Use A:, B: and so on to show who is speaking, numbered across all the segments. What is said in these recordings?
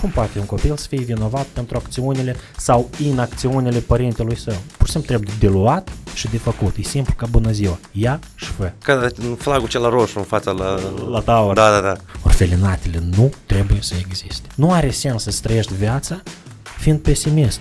A: Cum poate un copil să fie vinovat pentru acțiunile sau inacțiunile părintelui său? Pur și simplu trebuie de luat și de făcut. E simplu ca bună ziua. Ia și
B: fă. Ca flagul cel roșu în fața la... La taur. Da, da, da.
A: Orfelinatele nu trebuie să existe. Nu are sens să trăiești viața fiind pesimist.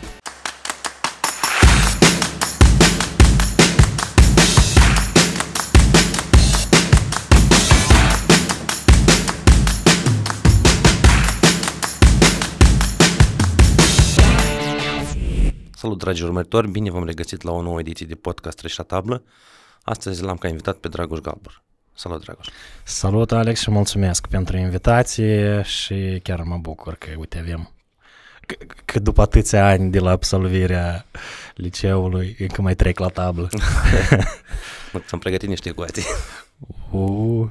B: dragi urmăritori, bine v-am regăsit la o nouă ediție de podcast Treci la tablă. Astăzi l-am ca invitat pe Dragoș Galbur. Salut, Dragoș!
A: Salut, Alex, și mulțumesc pentru invitație și chiar mă bucur că, uite, avem că după atâția ani de la absolvirea liceului, încă mai trec la tablă.
B: am pregătit niște ecuații.
A: Uh,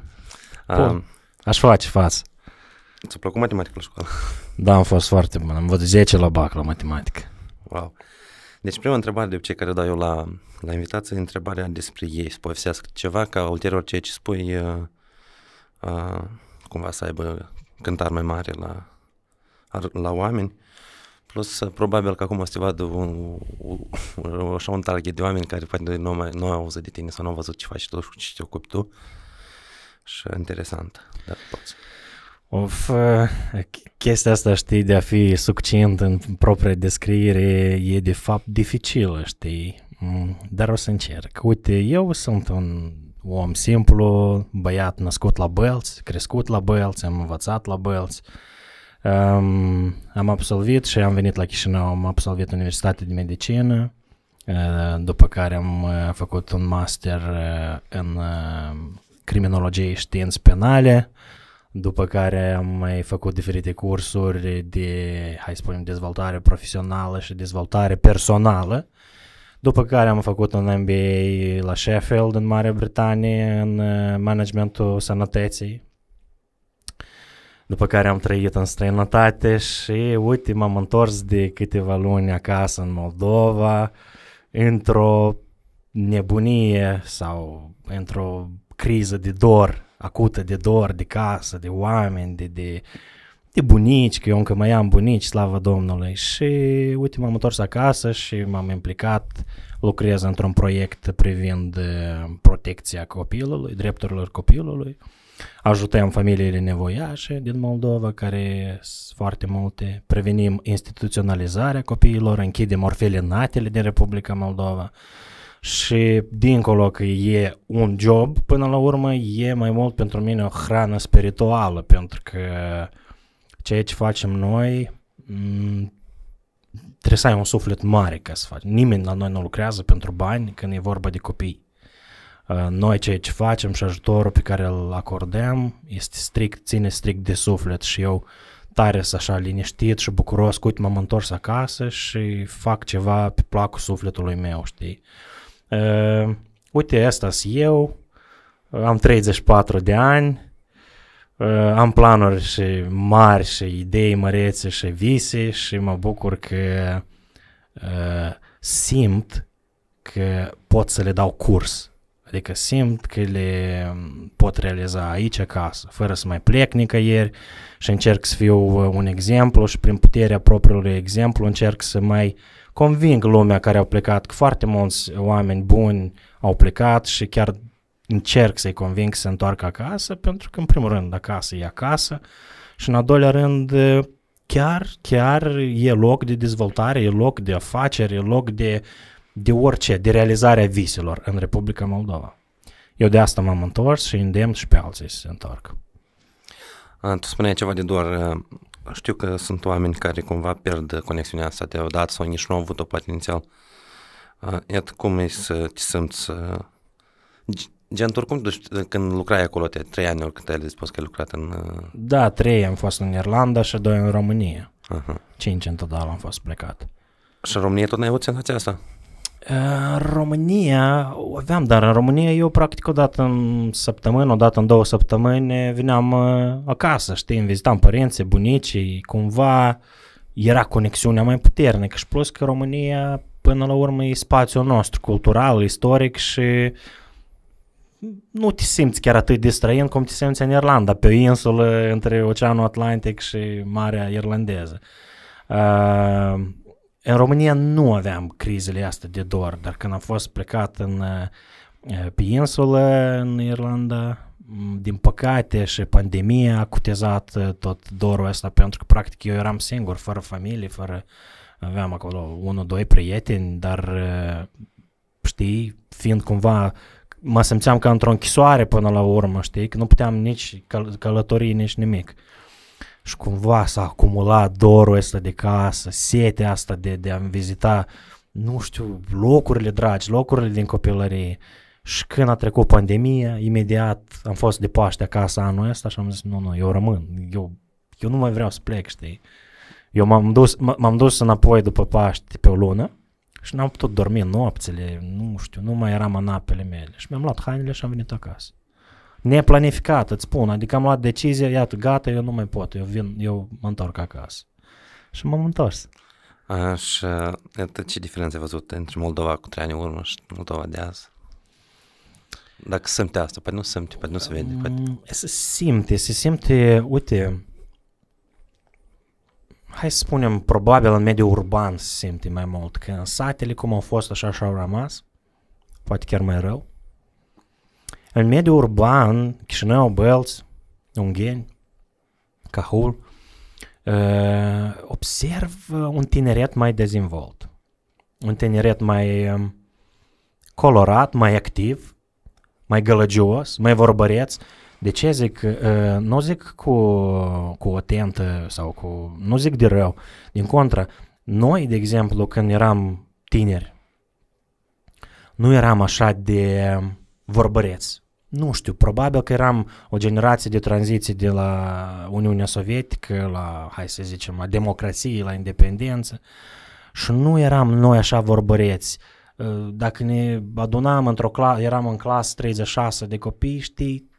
A: um, aș face față.
B: Ți-a plăcut matematică la școală?
A: Da, am fost foarte bun. Am văzut 10 la bac la
B: matematică. Wow. Deci prima întrebare de obicei care o dau eu la, la invitație e întrebarea despre ei, să povestească ceva ca ulterior ceea ce spui uh, uh, cumva să aibă cântar mai mare la, la oameni. Plus, probabil că acum o să te vadă un, un, așa un target de oameni care poate nu, mai, nu au auzit de tine sau nu au văzut ce faci tu și ce te ocupi tu. Și interesant, dar
A: poți. Of, eh, chestia asta, știi, de a fi succint în propria descriere e de fapt dificilă, știi, mm, dar o să încerc. Uite, eu sunt un om simplu, băiat născut la Bălți, crescut la Bălți, am învățat la Bălți, um, am absolvit și am venit la Chișinău, am absolvit Universitatea de Medicină, eh, după care am eh, făcut un master în criminologie și științe penale, după care am mai făcut diferite cursuri de, hai să spunem, dezvoltare profesională și dezvoltare personală. După care am făcut un MBA la Sheffield, în Marea Britanie, în uh, managementul sănătății. După care am trăit în străinătate și uite m-am întors de câteva luni acasă în Moldova într-o nebunie sau într-o criză de dor acută de dor, de casă, de oameni, de, de, de bunici, că eu încă mai am bunici, slavă Domnului. Și uite, m-am întors acasă și m-am implicat, lucrez într-un proiect privind uh, protecția copilului, drepturilor copilului. Ajutăm familiile nevoiașe din Moldova, care sunt foarte multe. Prevenim instituționalizarea copiilor, închidem orfelinatele din Republica Moldova și dincolo că e un job, până la urmă e mai mult pentru mine o hrană spirituală, pentru că ceea ce facem noi m- mm, trebuie să ai un suflet mare ca să faci. Nimeni la noi nu lucrează pentru bani când e vorba de copii. Uh, noi ceea ce facem și ajutorul pe care îl acordăm este strict, ține strict de suflet și eu tare să așa liniștit și bucuros, cu uite m-am întors acasă și fac ceva pe placul sufletului meu, știi? Uh, uite, asta sunt eu, am 34 de ani, uh, am planuri și mari și idei mărețe și vise și mă bucur că uh, simt că pot să le dau curs. Adică simt că le pot realiza aici acasă, fără să mai plec nicăieri și încerc să fiu uh, un exemplu și prin puterea propriului exemplu încerc să mai conving lumea care au plecat, că foarte mulți oameni buni au plecat și chiar încerc să-i conving să se întoarcă acasă, pentru că, în primul rând, acasă e acasă și, în al doilea rând, chiar, chiar e loc de dezvoltare, e loc de afaceri, e loc de, de orice, de realizarea viselor în Republica Moldova. Eu de asta m-am întors și îndemn și pe alții să se întoarcă.
B: Tu spuneai ceva de doar uh, știu că sunt oameni care cumva pierd conexiunea asta deodată sau nici nu au avut-o poate inițial. Iată cum e să te simți Gen, oricum, când lucrai acolo, te trei ani oricât ai spus că ai lucrat în...
A: Da, trei am fost în Irlanda și doi în România.
B: Aha. Cinci în total am fost plecat. Și în România tot n-ai avut senzația asta?
A: În România aveam, dar în România eu practic o dată în săptămână, o dată în două săptămâni veneam uh, acasă, știi, vizitam părinții, bunicii, cumva era conexiunea mai puternică și plus că România până la urmă e spațiul nostru cultural, istoric și nu te simți chiar atât de străin cum te simți în Irlanda, pe o insulă între Oceanul Atlantic și Marea Irlandeză. Uh, în România nu aveam crizele astea de dor, dar când am fost plecat în, eh, pe insulă, în Irlanda, din păcate și pandemia a cutezat eh, tot dorul ăsta pentru că practic eu eram singur, fără familie, fără aveam acolo unul, doi prieteni, dar eh, știi, fiind cumva mă simțeam ca într-o închisoare până la urmă, știi, că nu puteam nici căl- călători, nici nimic și cumva s-a acumulat dorul ăsta de casă, setea asta de, de a-mi vizita, nu știu, locurile dragi, locurile din copilărie. Și când a trecut pandemia, imediat am fost de Paște acasă anul ăsta și am zis, nu, nu, eu rămân, eu, eu nu mai vreau să plec, știi? Eu m-am dus, m-am dus înapoi după Paște pe o lună și n-am putut dormi nopțile, nu știu, nu mai eram în apele mele. Și mi-am luat hainele și am venit acasă neplanificat, îți spun, adică am luat decizia, iată, gata, eu nu mai pot, eu vin, eu mă întorc acasă. Și m-am întors.
B: Așa, uh, iată ce diferențe ai văzut între Moldova cu trei ani urmă și Moldova de azi? Dacă simte asta, poate păi nu simte, poate păi nu se vede.
A: Poate... Păi- mm, se simte, se simte, uite, hai să spunem, probabil în mediul urban se simte mai mult, că în satele cum au fost așa și au rămas, poate chiar mai rău, în mediul urban, Chișinău, Bălți, Ungheni, Cahul, eh, observ eh, un tineret mai dezvolt, un tineret mai eh, colorat, mai activ, mai gălăgios, mai vorbăreț. De ce zic? Nu zic cu, cu o tentă sau cu... Nu zic de rău. Din contră, noi, de exemplu, când eram tineri, nu eram așa de vorbăreți nu știu, probabil că eram o generație de tranziție de la Uniunea Sovietică la, hai să zicem, la democrație, la independență și nu eram noi așa vorbăreți. Uh, dacă ne adunam într-o clasă, eram în clasă 36 de copii, știi,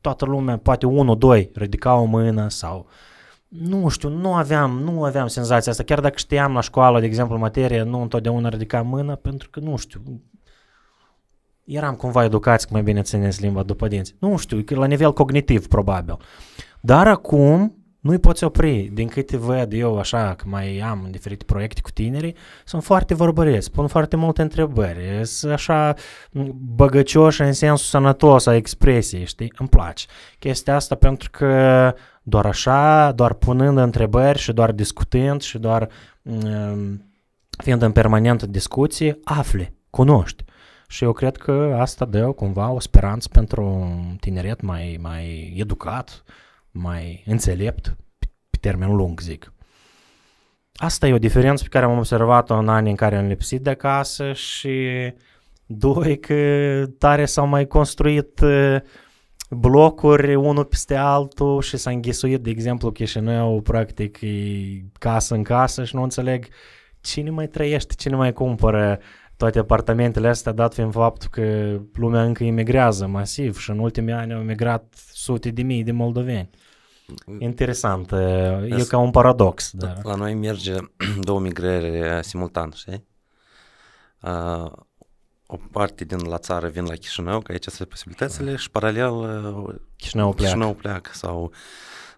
A: toată lumea, poate 1-2 ridicau o mână sau nu știu, nu aveam, nu aveam senzația asta, chiar dacă știam la școală, de exemplu, materie, nu întotdeauna ridicam mână, pentru că, nu știu, eram cumva educați, cum mai bine țineți limba după dinți. Nu știu, la nivel cognitiv probabil. Dar acum nu-i poți opri. Din câte văd eu așa, că mai am diferite proiecte cu tinerii, sunt foarte vorbăreți, pun foarte multe întrebări, sunt așa băgăcioși în sensul sănătos a expresiei, știi? Îmi place chestia asta pentru că doar așa, doar punând întrebări și doar discutând și doar um, fiind în permanentă discuție, afli, cunoști. Și eu cred că asta dă cumva o speranță pentru un tineret mai, mai educat, mai înțelept pe termen lung, zic. Asta e o diferență pe care am observat-o în anii în care am lipsit de casă și doi că tare s-au mai construit blocuri unul peste altul și s-a înghesuit, de exemplu, Chișinău, practic, e casă în casă și nu înțeleg cine mai trăiește, cine mai cumpără uh, toate apartamentele astea, dat fiind faptul că lumea încă emigrează masiv și în ultimii ani au emigrat sute de mii de moldoveni. Interesant, e ca un paradox. Da, dar...
B: La noi merge două migrări uh, simultan, știi? Uh, o parte din la țară vin la Chișinău, că aici sunt posibilitățile și paralel uh, Chișinău pleacă, Chișinău pleacă sau,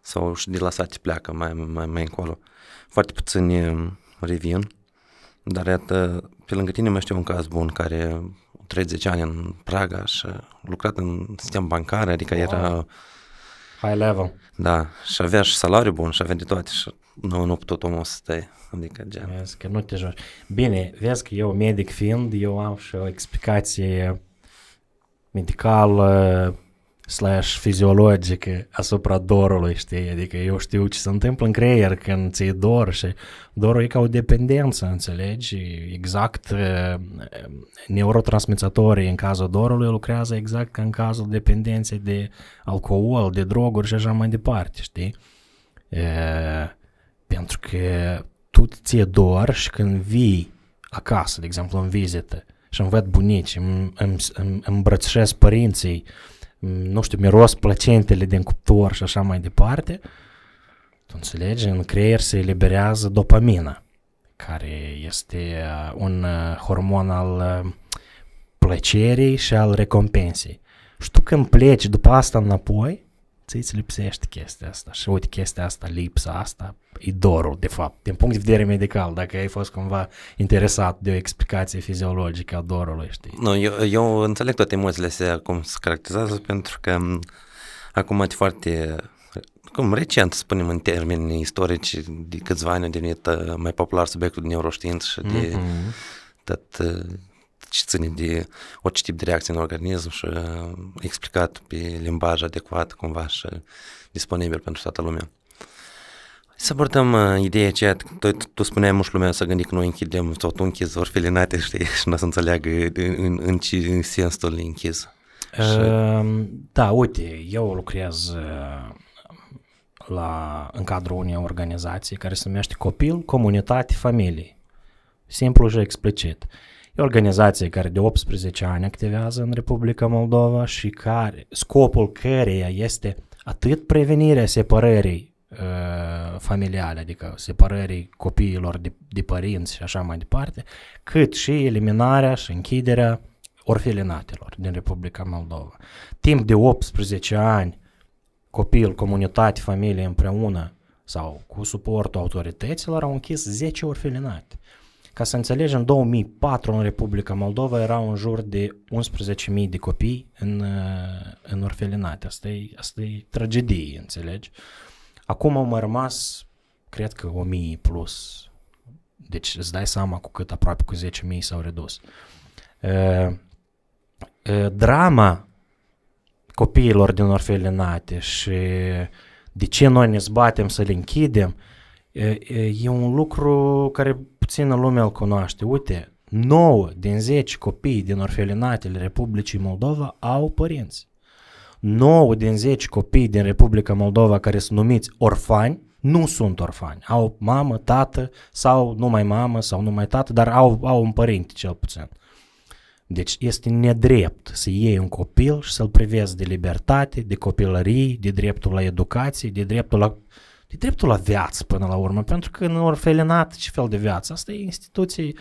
B: sau și de la sate pleacă mai, mai, mai încolo. Foarte puțini uh, revin. Dar iată, pe lângă tine mai știu un caz bun care 30 ani în Praga și a lucrat în sistem bancar, adică wow. era... High level. Da, și avea și salariu bun și avea de toate și nu, nu putut omul să stai, adică gen.
A: Vezi că nu te joci. Bine, vezi că eu medic fiind, eu am și o explicație medicală slash fiziologică asupra dorului, știi? Adică eu știu ce se întâmplă în creier când ți-e dor și dorul e ca o dependență, înțelegi? Exact neurotransmițătorii în cazul dorului lucrează exact ca în cazul dependenței de alcool, de droguri și așa mai departe, știi? E, pentru că tu ți-e dor și când vii acasă, de exemplu, în vizită, și îmi văd bunicii, îmi, îmi, îmi îmi părinții, nu știu, miros placentele din cuptor și așa mai departe, tu înțelegi, în creier se eliberează dopamina, care este un hormon al plăcerii și al recompensei. Și tu când pleci după asta înapoi, ți-ți lipsește chestia asta și uite chestia asta, lipsa asta, e dorul de fapt, din punct de vedere medical, dacă ai fost cumva interesat de o explicație fiziologică a dorului, știi? Nu, eu,
B: eu înțeleg toate emoțiile astea cum se caracterizează pentru că acum e foarte cum recent, să spunem în termeni istorici, de câțiva ani a devenit uh, mai popular subiectul de neuroștiință și de mm-hmm. tot uh, ce ține de orice tip de reacție în organism și uh, explicat pe limbaj adecvat cumva și disponibil pentru toată lumea. Să abordăm uh, ideea aceea, tu, tu spuneai mușul meu să gândi că noi închidem, tot tu vor fi linate, știi, și nu să înțeleagă în, în ce în tu le
A: Uh, și... Ehm, da, uite, eu lucrez uh, la, în cadrul unei organizații care se numește Copil, Comunitate, Familie. Simplu și explicit. Uh, E o organizație care de 18 ani activează în Republica Moldova și care, scopul căreia este atât prevenirea separării uh, familiale, adică separării copiilor de, de părinți și așa mai departe, cât și eliminarea și închiderea orfelinatelor din Republica Moldova. Timp de 18 ani, copil, comunitate, familie împreună sau cu suportul autorităților au închis 10 orfelinate. Ca să înțelegi, în 2004 în Republica Moldova erau în jur de 11.000 de copii în, uh, în orfelinate. Asta e, asta e tragedie, înțelegi? Acum au mai rămas, cred că 1.000 plus. Deci îți dai seama cu cât aproape cu 10.000 s-au redus. Uh, uh, drama copiilor din orfelinate și de ce noi ne zbatem să le închidem – e un lucru care puțină lumea îl cunoaște. Uite, 9 din 10 copii din orfelinatele Republicii Moldova au părinți. 9 din 10 copii din Republica Moldova care sunt numiți orfani nu sunt orfani. Au mamă, tată sau numai mamă sau numai tată, dar au, au un părinte cel puțin. Deci este nedrept să iei un copil și să-l privezi de libertate, de copilărie, de dreptul la educație, de dreptul la de dreptul la viață până la urmă, pentru că în orfelinat ce fel de viață? Asta e instituție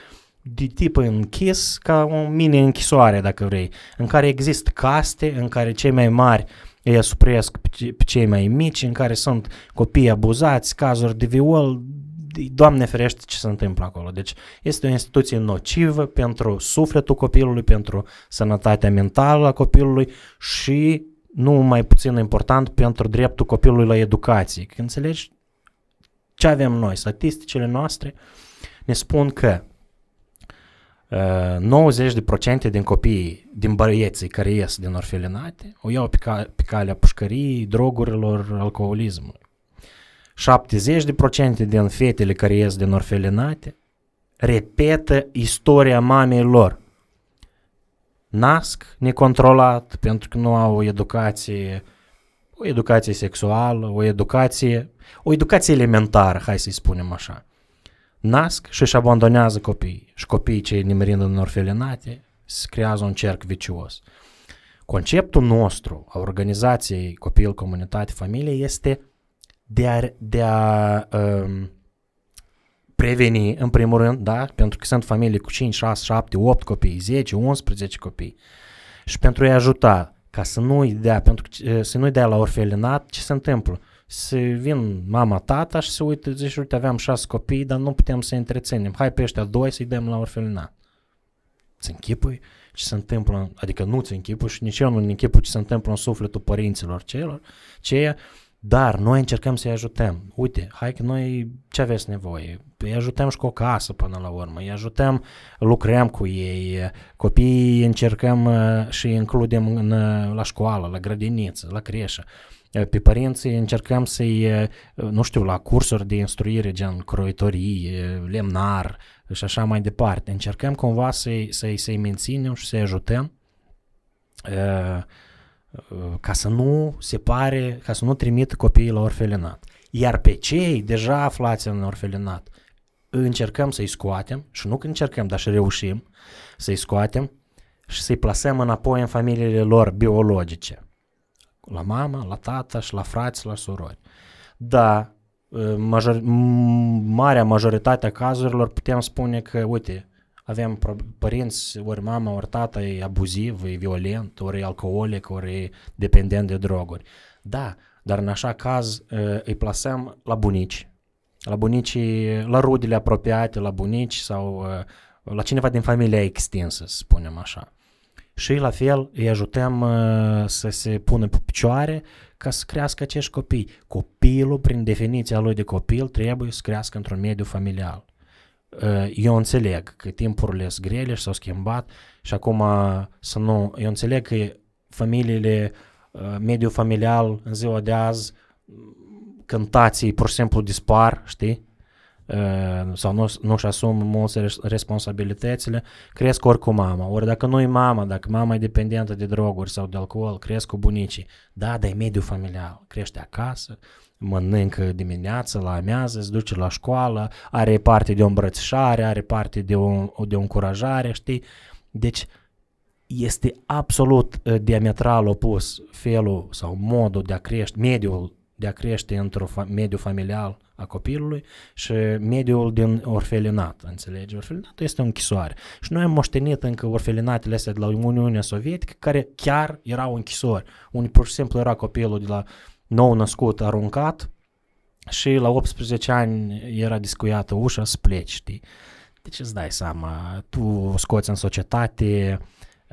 A: de tip închis, ca o mini închisoare, dacă vrei, în care există caste, în care cei mai mari ei asupriesc pe cei mai mici, în care sunt copii abuzați, cazuri de viol, Doamne ferește ce se întâmplă acolo. Deci este o instituție nocivă pentru sufletul copilului, pentru sănătatea mentală a copilului și nu mai puțin important pentru dreptul copilului la educație. Că înțelegi ce avem noi? Statisticile noastre ne spun că uh, 90% din copiii, din băieții care ies din orfelinate, o iau pe, ca, pe calea pușcării, drogurilor, alcoolismului. 70% din fetele care ies din orfelinate repetă istoria mamei lor nasc necontrolat pentru că nu au o educație, o educație sexuală, o educație, o educație elementară, hai să-i spunem așa. Nasc și își abandonează copiii și copiii cei nimerind în orfelinate se creează un cerc vicios. Conceptul nostru a organizației copil, comunitate, familie este de a, de a um, preveni, în primul rând, da? pentru că sunt familii cu 5, 6, 7, 8 copii, 10, 11 copii și pentru a-i ajuta ca să nu-i dea, pentru că, să nu-i dea la orfelinat, ce se întâmplă? Să vin mama, tata și să uite, zici, uite, aveam 6 copii, dar nu putem să i întreținem. Hai pe ăștia doi să-i dăm la orfelinat. Ți închipui ce se întâmplă, adică nu ți închipui și nici eu nu închipui ce se întâmplă în sufletul părinților celor, ceea dar noi încercăm să-i ajutăm. Uite, hai că noi ce aveți nevoie? Îi ajutăm și cu o casă până la urmă, îi ajutăm, lucrăm cu ei, copiii încercăm uh, și includem în, uh, la școală, la grădiniță, la creșă. Uh, pe părinții încercăm să-i, nu știu, la cursuri de instruire, gen croitorii, lemnar și așa mai departe. Încercăm cumva să-i, să-i, să-i menținem și să-i ajutăm. Uh, Uh, ca să nu se pare, ca să nu trimită copiii la orfelinat. Iar pe cei deja aflați în orfelinat, încercăm să-i scoatem și nu că încercăm, dar și reușim să-i scoatem și să-i plasăm înapoi în familiile lor biologice. La mama, la tata, și la frați, la surori. Da, uh, major, marea majoritatea cazurilor putem spune că, uite, aveam părinți, ori mama, ori tată e abuziv, e violent, ori e alcoolic, ori e dependent de droguri. Da, dar în așa caz ă, îi plasăm la bunici, la bunicii, la rudele apropiate, la bunici sau ă, la cineva din familia extinsă, să spunem așa. Și la fel îi ajutăm ă, să se pună pe picioare ca să crească acești copii. Copilul, prin definiția lui de copil, trebuie să crească într-un mediu familial eu înțeleg că timpurile sunt grele și s-au schimbat și acum să nu, eu înțeleg că familiile, mediul familial în ziua de azi, cântații pur și simplu dispar, știi? sau nu, nu-și asumă mulți responsabilitățile, cresc ori cu mama. Ori dacă nu e mama, dacă mama e dependentă de droguri sau de alcool, cresc cu bunicii. Da, dar e mediul familial. Crește acasă, mănâncă dimineața, la amiază, se duce la școală, are parte de o îmbrățișare, are parte de o, de o încurajare, știi? Deci este absolut uh, diametral opus felul sau modul de a crește, mediul de a crește într-un fa- mediu familial a copilului și mediul din orfelinat, înțelegi? Orfelinatul este o închisoare. Și noi am moștenit încă orfelinatele astea de la Uniunea Sovietică, care chiar erau închisori. Unii pur și simplu era copilul de la nou născut aruncat și la 18 ani era discuiată ușa să pleci, știi? Deci îți dai seama, tu scoți în societate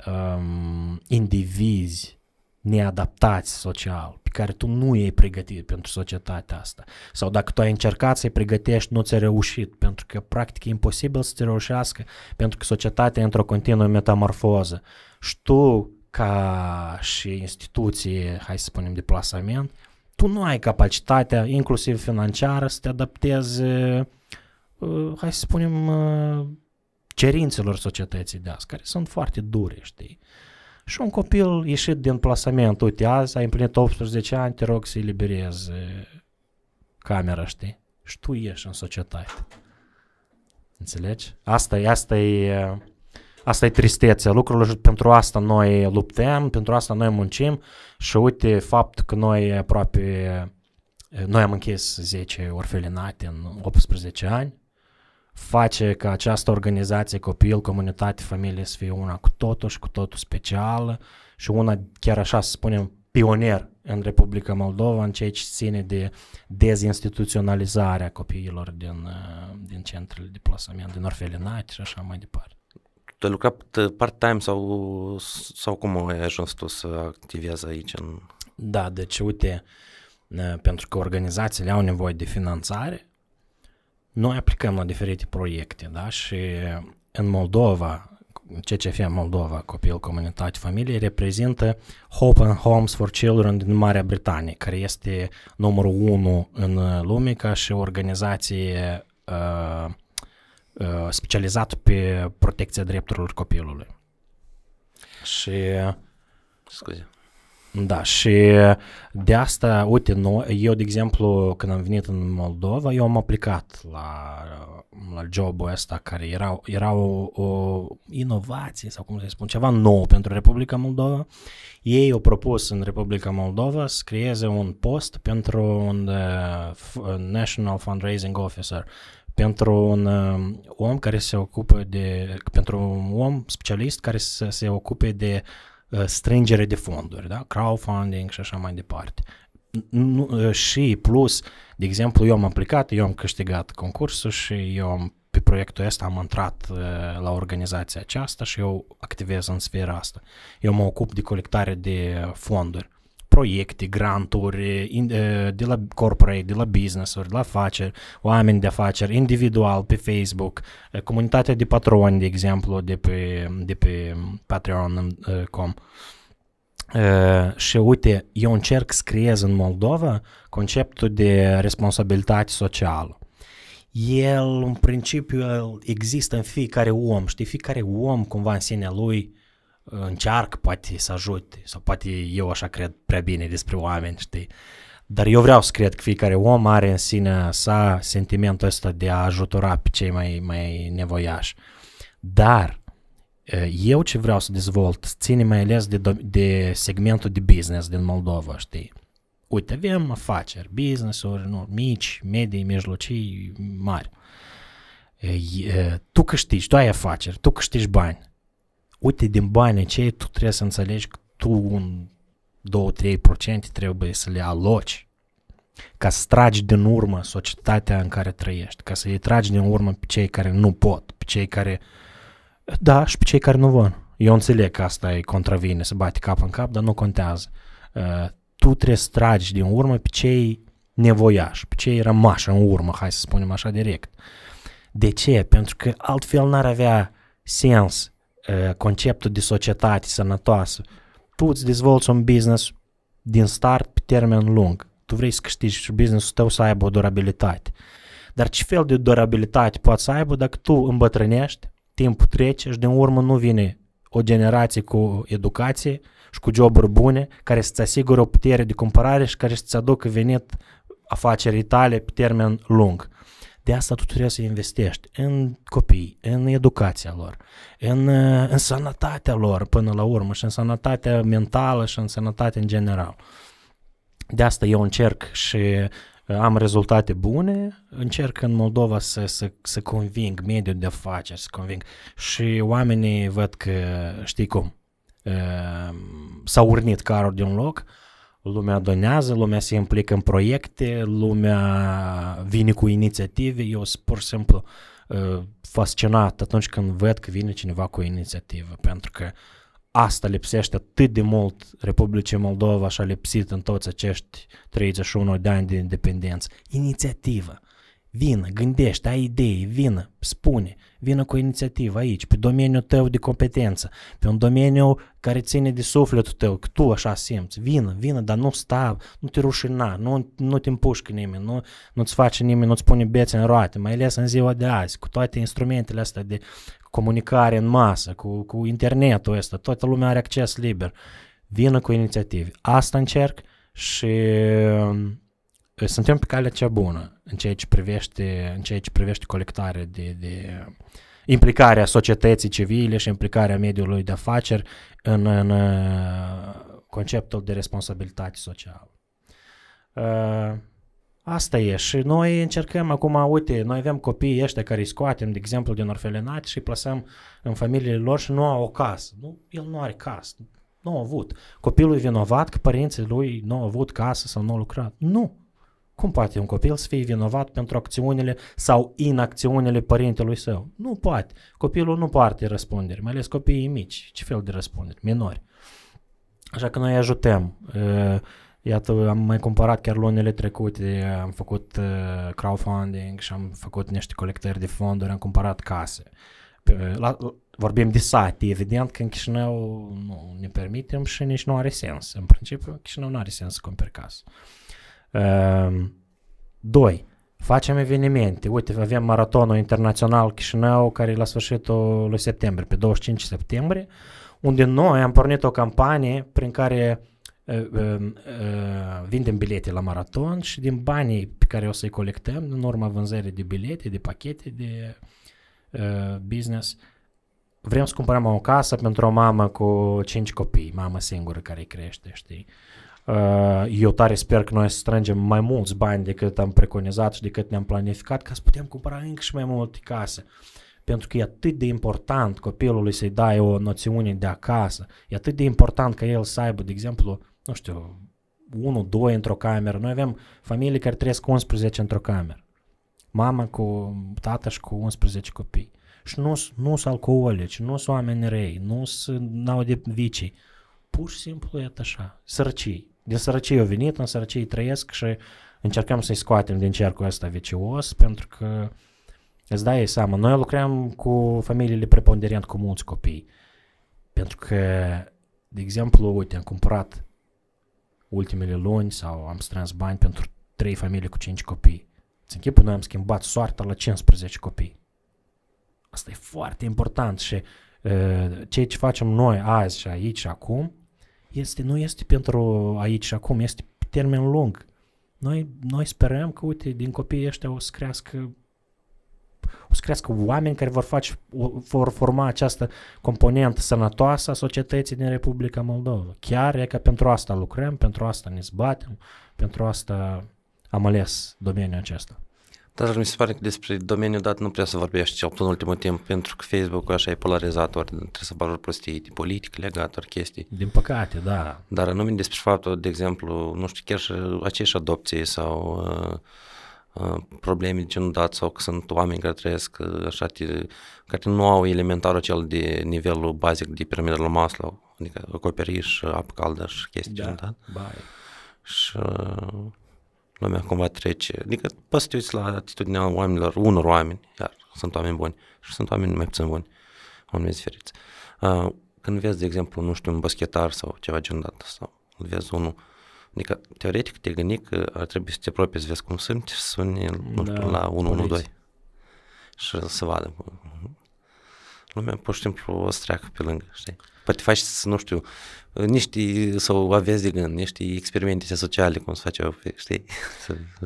A: um, indivizi neadaptați social, pe care tu nu ești pregătit pentru societatea asta. Sau dacă tu ai încercat să-i pregătești, nu ți-ai reușit, pentru că practic e imposibil să te reușească, pentru că societatea e într-o continuă metamorfoză. Și tu, ca și instituție, hai să spunem, de plasament, tu nu ai capacitatea, inclusiv financiară, să te adaptezi, uh, hai să spunem, uh, cerințelor societății de azi, care sunt foarte dure, știi? Și un copil ieșit din plasament, uite, azi ai împlinit 18 ani, te rog să liberezi uh, camera, știi? Și tu ieși în societate. Înțelegi? Asta, asta e Asta e tristețea lucrurilor și pentru asta noi luptăm, pentru asta noi muncim și uite fapt că noi aproape, noi am închis 10 orfelinate în 18 ani, face ca această organizație copil, comunitate, familie să fie una cu totul și cu totul specială și una chiar așa să spunem pionier în Republica Moldova în ceea ce ține de dezinstituționalizarea copiilor din, din centrele de plasament, din orfelinat și așa mai departe
B: tu ai lucrat part-time sau, sau cum ai ajuns tu să activezi aici? În...
A: Da, deci uite, pentru că organizațiile au nevoie de finanțare, noi aplicăm la diferite proiecte, da? Și în Moldova, CCF Moldova, Copil, Comunitate, Familie, reprezintă Hope and Homes for Children din Marea Britanie, care este numărul 1 în lume ca și organizație uh, Uh, specializat pe protecția drepturilor copilului. Și... Scuze. Da, și de asta, uite, noi, eu, de exemplu, când am venit în Moldova, eu am aplicat la, la jobul ăsta care era, era o, o inovație sau cum să spun, ceva nou pentru Republica Moldova. Ei au propus în Republica Moldova să creeze un post pentru un uh, uh National Fundraising Officer pentru un um, om care se ocupă de, pentru un om specialist care să se ocupe de uh, strângere de fonduri, da? crowdfunding și așa mai departe. Nu, uh, și plus, de exemplu, eu am aplicat, eu am câștigat concursul și eu am pe proiectul ăsta am intrat uh, la organizația aceasta și eu activez în sfera asta. Eu mă ocup de colectare de uh, fonduri proiecte, granturi eh, in, eh, de la corporate, de la business-uri, de la afaceri, oameni de afaceri, individual, pe Facebook, eh, comunitatea de patroni, de exemplu, de pe, de pe patreon.com. și uite, eu încerc să creez în Moldova conceptul de responsabilitate socială. El, în principiu, există în fiecare om, știi, fiecare om cumva în sine lui încearcă poate să ajute sau poate eu așa cred prea bine despre oameni, știi? Dar eu vreau să cred că fiecare om are în sine sa sentimentul ăsta de a ajutora pe cei mai, mai nevoiași. Dar eu ce vreau să dezvolt ține mai ales de, de segmentul de business din Moldova, știi? Uite, avem afaceri, business-uri nu, mici, medii, mijlocii, mari. E, tu câștigi, tu ai afaceri, tu câștigi bani uite din bani, cei tu trebuie să înțelegi că tu un 2-3% trebuie să le aloci ca să tragi din urmă societatea în care trăiești, ca să îi tragi din urmă pe cei care nu pot, pe cei care, da, și pe cei care nu vor. Eu înțeleg că asta e contravine, să bate cap în cap, dar nu contează. Uh, tu trebuie să tragi din urmă pe cei nevoiași, pe cei rămași în urmă, hai să spunem așa direct. De ce? Pentru că altfel n-ar avea sens conceptul de societate sănătoasă. Tu îți dezvolți un business din start pe termen lung. Tu vrei să câștigi și businessul tău să aibă o durabilitate. Dar ce fel de durabilitate poți să aibă dacă tu îmbătrânești, timpul trece și din urmă nu vine o generație cu educație și cu joburi bune care să-ți asigure o putere de cumpărare și care să-ți aducă venit afacerii tale pe termen lung. De asta tu trebuie să investești în copii, în educația lor, în, uh, în sănătatea lor până la urmă și în sănătatea mentală și în sănătatea în general. De asta eu încerc și uh, am rezultate bune, încerc în Moldova să, să, să conving mediul de afaceri, să conving și oamenii văd că, știi cum, uh, s-au urnit carul de un loc, lumea donează, lumea se implică în proiecte, lumea vine cu inițiative, eu sunt pur și simplu uh, fascinat atunci când văd că vine cineva cu o inițiativă, pentru că asta lipsește atât de mult Republicii Moldova și a lipsit în toți acești 31 de ani de independență. Inițiativă. Uh, Vină, gândește, ai idei, vină, spune, vină cu o inițiativă aici, pe domeniul tău de competență, pe un domeniu care ține de sufletul tău, că tu așa simți, vină, vină, dar nu sta, nu te rușina, nu, nu te împușcă nimeni, nu, nu-ți face nimeni, nu-ți pune bețe în roate, mai ales în ziua de azi, cu toate instrumentele astea de comunicare în masă, cu, cu internetul ăsta, toată lumea are acces liber, vină cu inițiative. Asta încerc și suntem pe calea cea bună în ceea ce privește, în ceea ce privește colectarea de, de implicarea societății civile și implicarea mediului de afaceri în, în uh, conceptul de responsabilitate socială. Uh, asta e și noi încercăm acum, uite, noi avem copii ăștia care îi scoatem, de exemplu, din orfelinat și îi plasăm în familiile lor și nu au o casă. Nu, el nu are casă, nu a avut. Copilul e vinovat că părinții lui nu au avut casă sau nu au lucrat. Nu, cum poate un copil să fie vinovat pentru acțiunile sau inacțiunile părintelui său? Nu poate. Copilul nu poate răspunderi, mai ales copiii mici. Ce fel de răspundere? Minori. Așa că noi ajutăm. Iată, am mai cumpărat chiar lunile trecute, am făcut crowdfunding și am făcut niște colectări de fonduri, am cumpărat case. La, vorbim de sate, evident că în Chișinău nu ne permitem și nici nu are sens. În principiu, Chișinău nu are sens să cumperi casă. Uh, ehm, 2. Facem evenimente. Uite, avem maratonul internațional Chișinău, care e la sfârșitul lui septembrie, pe 25 septembrie, unde noi am pornit o campanie prin care uh, uh, vindem bilete la maraton și din banii pe care o să-i colectăm, în urma vânzării de bilete, de pachete, de business, vrem să cumpărăm o casă pentru o mamă cu 5 copii, mamă singură care crește, știi? Uh, Uh, eu tare sper că noi să strângem mai mulți bani decât am preconizat și decât ne-am planificat ca să putem cumpăra încă și mai multe case. Pentru că e atât de important copilului să-i dai o noțiune de acasă. E atât de important ca el să aibă, de exemplu, nu știu, 1, 2 într-o cameră. Noi avem familii care trăiesc 11 într-o cameră. Mama cu tată și cu 11 copii. Și nu sunt alcoolici, nu sunt oameni rei, nu au de vicii. Pur și simplu e așa, sărcii. Din sărăcie au venit, în sărăcie trăiesc și încercăm să-i scoatem din cercul ăsta vicios, pentru că îți dai seama, noi lucrăm cu familiile preponderent cu mulți copii, pentru că, de exemplu, uite, am cumpărat ultimele luni sau am strâns bani pentru trei familii cu cinci copii. Îți închipă, noi am schimbat soarta la 15 copii. Asta e foarte important și uh, ceea ce facem noi azi și aici și acum este, nu este pentru aici și acum, este termen lung. Noi, noi sperăm că, uite, din copiii ăștia o să crească o să crească oameni care vor, face, vor forma această componentă sănătoasă a societății din Republica Moldova. Chiar e că pentru asta lucrăm, pentru asta ne zbatem, pentru asta am ales domeniul acesta.
B: Dar mi se pare că despre domeniul dat nu prea să vorbești, ce în ultimul timp, pentru că facebook așa e polarizat, ori trebuie să barori prostii de politic legat, ori chestii. Din păcate, da. Dar anume despre faptul, de exemplu, nu știu, chiar și acești adopții sau uh, uh, probleme de genul dat sau că sunt oameni care trăiesc uh, așa, de, care nu au elementarul acel de nivelul bazic de piramida la Maslow, adică acoperiș, apă caldă și chestii da, genul dat. Bye. Și uh, lumea cumva trece. Adică poți să te uiți la atitudinea oamenilor, unor oameni, iar sunt oameni buni și sunt oameni nu mai puțin buni, oameni diferiți. Uh, când vezi, de exemplu, nu știu, un baschetar sau ceva genul dat, sau îl vezi unul, adică teoretic te gândi că ar trebui să te apropii să vezi cum sunt și să suni, nu știu, da, la 112 și să vadă. Mhm. Lumea pur și simplu o să treacă pe lângă, știi? Poate faci, nu știu, niște, sau aveți de gând, niște experimente sociale, cum se faceau, știi?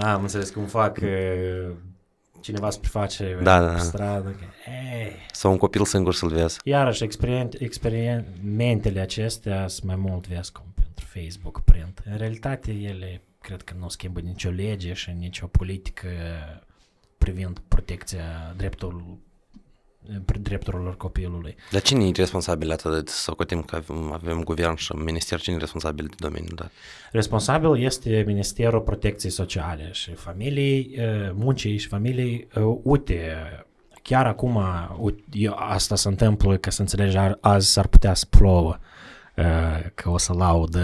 A: Ah, am înțeles cum fac cineva se preface da, da. pe da. stradă. Hey.
B: Sau un copil singur să-l vezi.
A: Iarăși, experiment, experimentele acestea sunt mai mult vezi cum pentru Facebook print. În realitate, ele cred că nu schimbă nicio lege și nicio politică privind protecția dreptul drepturilor copilului.
B: Dar cine e responsabil atât de socotim că avem, guvern și minister, cine e responsabil de domeniul Da. Responsabil
A: este Ministerul Protecției Sociale și Familiei, Muncii și Familiei UTE. Chiar acum asta se întâmplă, că să înțelegi, azi s-ar putea să plouă că o să laud.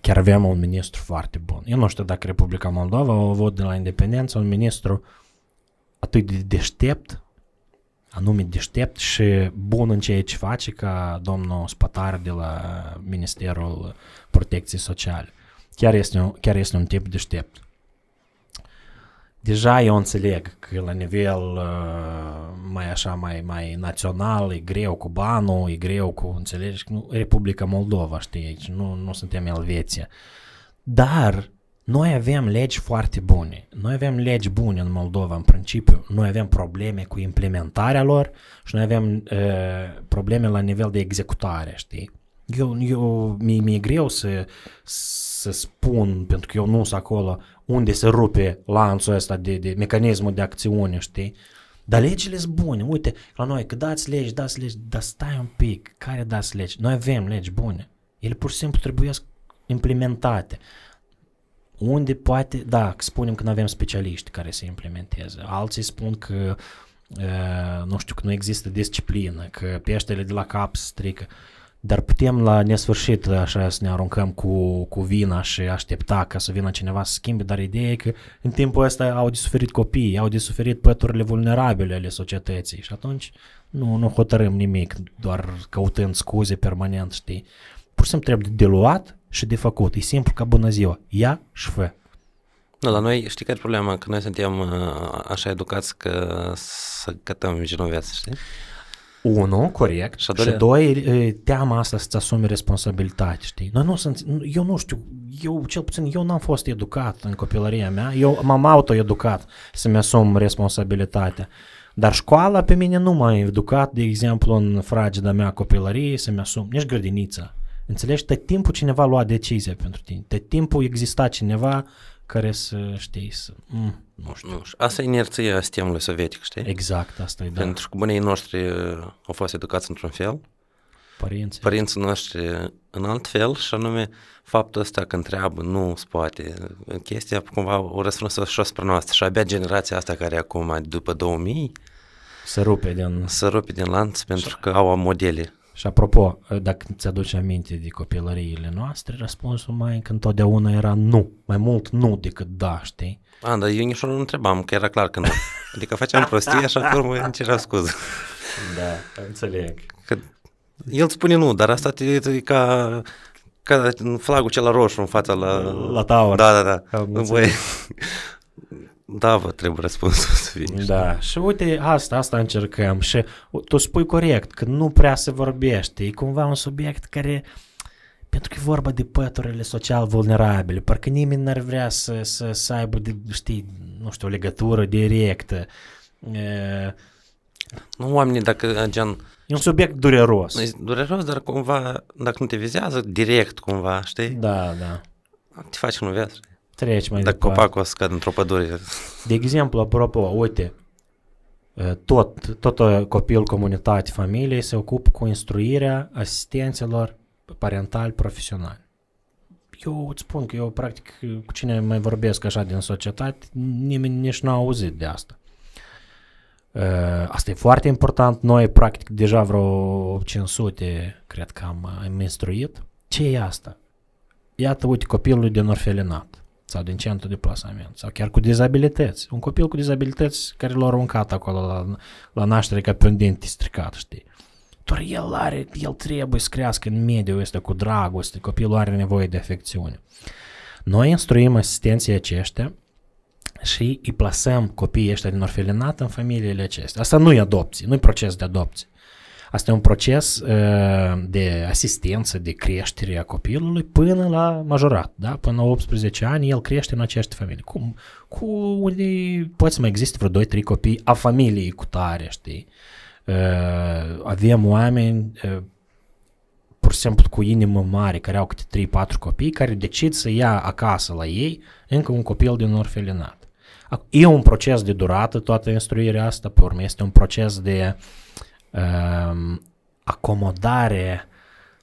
A: Chiar aveam un ministru foarte bun. Eu nu știu dacă Republica Moldova a avut de la independență un ministru atât de deștept anume deștept și bun în ceea ce face ca domnul Spatar de la Ministerul Protecției Sociale. Chiar este un, chiar este un tip deștept. Deja eu înțeleg că la nivel uh, mai așa, mai, mai național, e greu cu banul, e greu cu, înțelegi, Republica Moldova, știi, aici, nu, nu suntem Elveția. Dar noi avem legi foarte bune. Noi avem legi bune în Moldova, în principiu. Noi avem probleme cu implementarea lor și noi avem uh, probleme la nivel de executare, știi? Eu, eu mi-e, mi-e greu să, să spun, pentru că eu nu sunt acolo, unde se rupe lanțul ăsta de, de mecanismul de acțiune, știi? Dar legile sunt bune. Uite, la noi, că dați legi, dați legi, dar stai un pic, care dați legi? Noi avem legi bune. Ele pur și simplu trebuie implementate. Unde poate, da, spunem că nu avem specialiști care să implementeze. Alții spun că, nu știu, că nu există disciplină, că peștele de la cap strică. Dar putem la nesfârșit așa să ne aruncăm cu, cu vina și aștepta ca să vină cineva să schimbe, dar ideea e că în timpul ăsta au de suferit copiii, au de suferit păturile vulnerabile ale societății și atunci nu, nu hotărâm nimic, doar căutând scuze permanent, știi. Pur și simplu trebuie de luat și de făcut. E simplu ca bună ziua. Ia și fă.
B: Nu, dar noi, știi care e problema? Că noi suntem uh, așa educați că să cătăm vinoveți, știi? Unu, corect. Și, și
A: doi, teama asta să-ți asumi responsabilitate, știi? Noi nu sunt, eu nu știu, eu cel puțin, eu n-am fost educat în copilăria mea, eu m-am autoeducat să-mi asum responsabilitatea. Dar școala pe mine nu m-a educat, de exemplu, în fragida mea copilărie să-mi asum, nici grădinița. Înțelegi? Tot timpul cineva lua decizia pentru tine. Tot timpul exista cineva care să știi să...
B: Mm, nu știu. Nu, asta e inerția sistemului sovietic, știi? Exact, asta e, da. Pentru că bunei noștri uh, au fost educați într-un fel, părinții. părinții noștri în alt fel și anume faptul ăsta că întreabă nu se poate. Uh, chestia cumva o răspunsă și spre noastră și abia generația asta care acum după 2000 se rupe din... Se rupe din lanț pentru că au modele
A: și apropo, ă, dacă ți-aduci aminte de copilăriile noastre, răspunsul mai încă întotdeauna era nu. Mai mult nu decât da, știi?
B: A, dar eu nici nu întrebam, că era clar că nu. Adică făceam prostie așa că urmă nici era scuză. Da, înțeleg. Că el spune nu, dar asta te, ca ca flagul cel roșu în fața la... La Tower. Da, da, da. Am da, vă trebuie răspunsul să fie. Da, și uite,
A: asta, asta încercăm și tu spui corect, că nu prea se vorbește, e cumva un subiect care, pentru că e vorba de păturile social vulnerabile, parcă nimeni n-ar vrea să, să, să aibă, de, știi, nu știu, o legătură directă. E...
B: Nu, oamenii, dacă gen...
A: E un subiect dureros. E
B: dureros, dar cumva, dacă nu te vizează direct, cumva, știi? Da, da. Te faci un viață treci mai Dacă departe. copacul a scad într-o pădure.
A: De exemplu, apropo, uite, eh, tot, tot eh, copil, comunitate, familie se ocupă cu instruirea asistenților parentali profesionali. Eu îți spun că eu practic cu cine mai vorbesc așa din societate, nimeni nici nu a auzit de asta. Eh, asta e foarte important. Noi practic deja vreo 500 cred că am, am instruit. Ce e asta? Iată, uite, copilul din orfelinat sau din centru de plasament, sau chiar cu dizabilități. Un copil cu dizabilități care l-a aruncat acolo la, la naștere ca pe un dente stricat, știi? Doar el are, el trebuie să crească în mediul ăsta cu dragoste, copilul are nevoie de afecțiune. Noi instruim asistenții aceștia și îi plasăm copiii ăștia din orfelinat în familiile acestea. Asta nu e adopție, nu e proces de adopție. Asta e un proces uh, de asistență, de creștere a copilului până la majorat, da? Până la 18 ani el crește în aceeași familie. Cum? Cu unii, poate să mai există vreo 2-3 copii a familiei cu tare, știi? Uh, avem oameni uh, pur și simplu cu inimă mare, care au câte 3-4 copii, care decid să ia acasă la ei încă un copil din orfelinat. E un proces de durată toată instruirea asta, pe urmă este un proces de uh, acomodare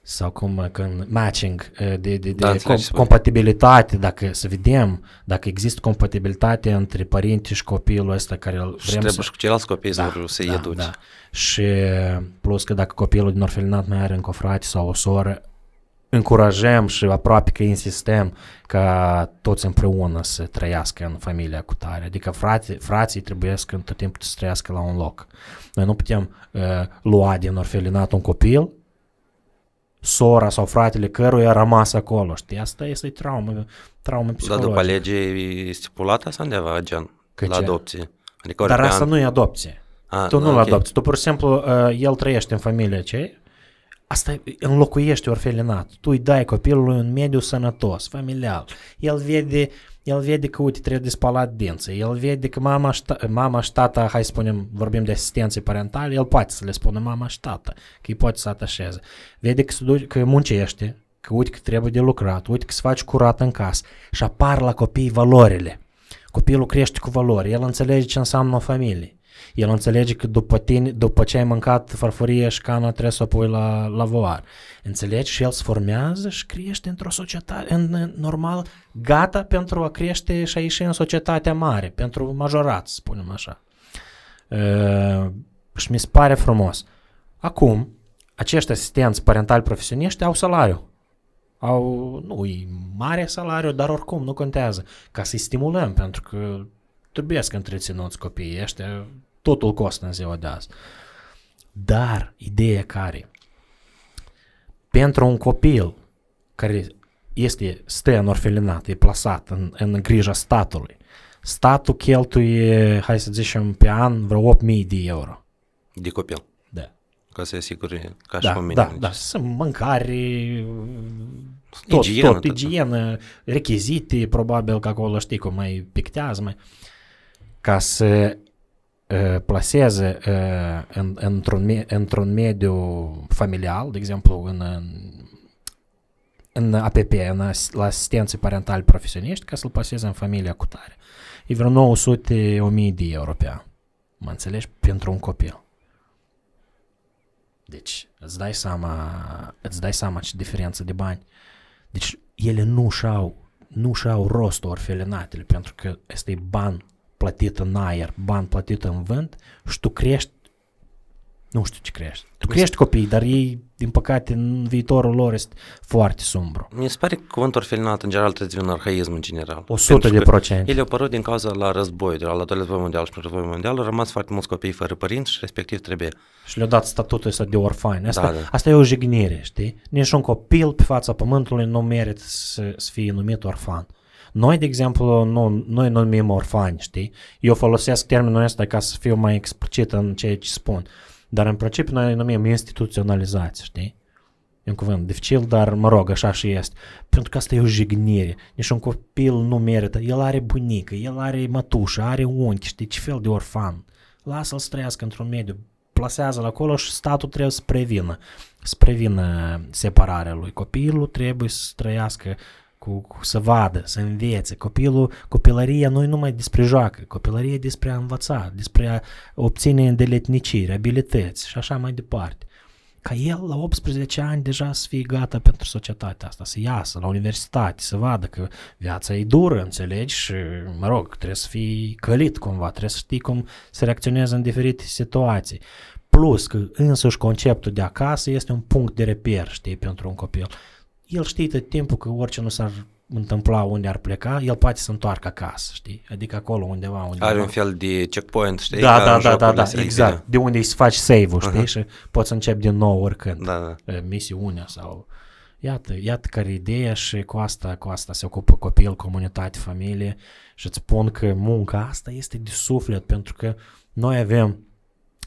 A: sau cum uh, când matching uh, de, de, de da, com- compatibilitate, dacă să vedem dacă există compatibilitate între părinții și copilul ăsta care îl vrem și trebuie să... și cu
B: ceilalți copii da, să da, educi. Da.
A: Și plus că dacă copilul din orfelinat mai are încă o frate sau o soră, încurajăm și aproape că insistăm ca toți împreună să trăiască în familia cu tare. Adică frate, frații trebuie să tot timpul să trăiască la un loc. Noi nu putem uh, lua din orfelinat un copil, sora sau fratele căruia a rămas acolo, știi? Asta este traumă, traumă psihologică. Dar după
B: lege e stipulată asta undeva, gen, că la ce? adopție? Adică Dar asta an... nu e adopție. A, tu nu-l okay. adopți, tu
A: pur și simplu, uh, el trăiește în familia aceea, Asta înlocuiește orfelinat. Tu îi dai copilului un mediu sănătos, familial. El vede, el vede că, uite, trebuie de spălat dinții. El vede că mama și, mama și tata, hai spunem, vorbim de asistență parentale, el poate să le spună mama și tata, că îi poate să atașeze. Vede că, că muncește, că uite că trebuie de lucrat, uite că se face curat în casă și apar la copii valorile. Copilul crește cu valori, el înțelege ce înseamnă o familie. El înțelege că după, tine, după ce ai mâncat farfurie și cana trebuie să o pui la voar. Înțelegi? Și el se formează și crește într-o societate, în, normal, gata pentru a crește și a ieși în societatea mare, pentru majorați, spunem așa. Uh, și mi se pare frumos. Acum, acești asistenți parentali profesioniști au salariu. Au, nu, e mare salariu, dar oricum nu contează. Ca să-i stimulăm, pentru că trebuie să întreținuți copiii ăștia, totul costă în ziua de azi. Dar ideea care pentru un copil care este stă în orfelinat, e plasat în, în grija statului, statul cheltuie, hai să zicem, pe an vreo 8.000 de
B: euro. De copil. Da. Ca să asigure ca da, și oamenii. Da, deci. da, sunt
A: mâncare, tot, igienă, tot, da. igienă, rechizite, probabil că acolo știi cum mai pictează, mai, ca să Plasează în, într-un, într-un mediu familial, de exemplu, în, în APP, în, la asistență parentală profesioniști, ca să-l paseze în familia cu tare. E vreo 900 1000 de euro pe an. Mă înțelegi? Pentru un copil. Deci, îți dai seama, îți dai seama ce diferență de bani. Deci, ele nu și-au nu și-au rost orfelinatele, pentru că este ban plătit în aer, bani plătit în vânt și tu crești nu știu ce crești. Tu crești copii, dar ei, din păcate, în viitorul lor este foarte sumbru.
B: Mi se pare că cuvântul felinat în general, trebuie un arhaism în general. 100 de procente. El au apărut din cauza la război, de la al doilea război mondial și război mondial, au rămas foarte mulți copii fără părinți și respectiv trebuie.
A: Și le-au dat statutul ăsta de orfani. Asta, da, da. asta e o jignire, știi? Nici un copil pe fața pământului nu merită să, să fie numit orfan. Noi, de exemplu, nu, noi nu numim orfani, știi? Eu folosesc termenul ăsta ca să fiu mai explicit în ceea ce spun. Dar în principiu noi numim instituționalizați, știi? E un cuvânt dificil, dar mă rog, așa și este. Pentru că asta e o jignire. Nici un copil nu merită. El are bunică, el are mătușă, are unchi, știi? Ce fel de orfan? Lasă-l să trăiască într-un mediu plasează-l acolo și statul trebuie să prevină, să prevină separarea lui. Copilul trebuie să trăiască cu, cu să vadă, să învețe. Copilul, copilăria nu e numai despre joacă, copilăria e despre a învăța, despre a obține îndeletniciri, abilități și așa mai departe. Ca el la 18 ani deja să fie gata pentru societatea asta, să iasă la universitate, să vadă că viața e dură, înțelegi? Și, mă rog, trebuie să fii călit cumva, trebuie să știi cum să reacționezi în diferite situații. Plus că însuși conceptul de acasă este un punct de reper, știi, pentru un copil el știe tot timpul că orice nu s-ar întâmpla unde ar pleca, el poate să întoarcă acasă, știi? Adică acolo undeva, undeva. Are un fel
B: de checkpoint, știi? Da, da, da, da, da, exact.
A: De unde îi faci save-ul, știi? Uh-huh. Și poți să începi din nou oricând da, da. misiunea sau... Iată, iată care ideea și cu asta, cu asta se ocupă copil, comunitate, familie și îți spun că munca asta este de suflet pentru că noi avem,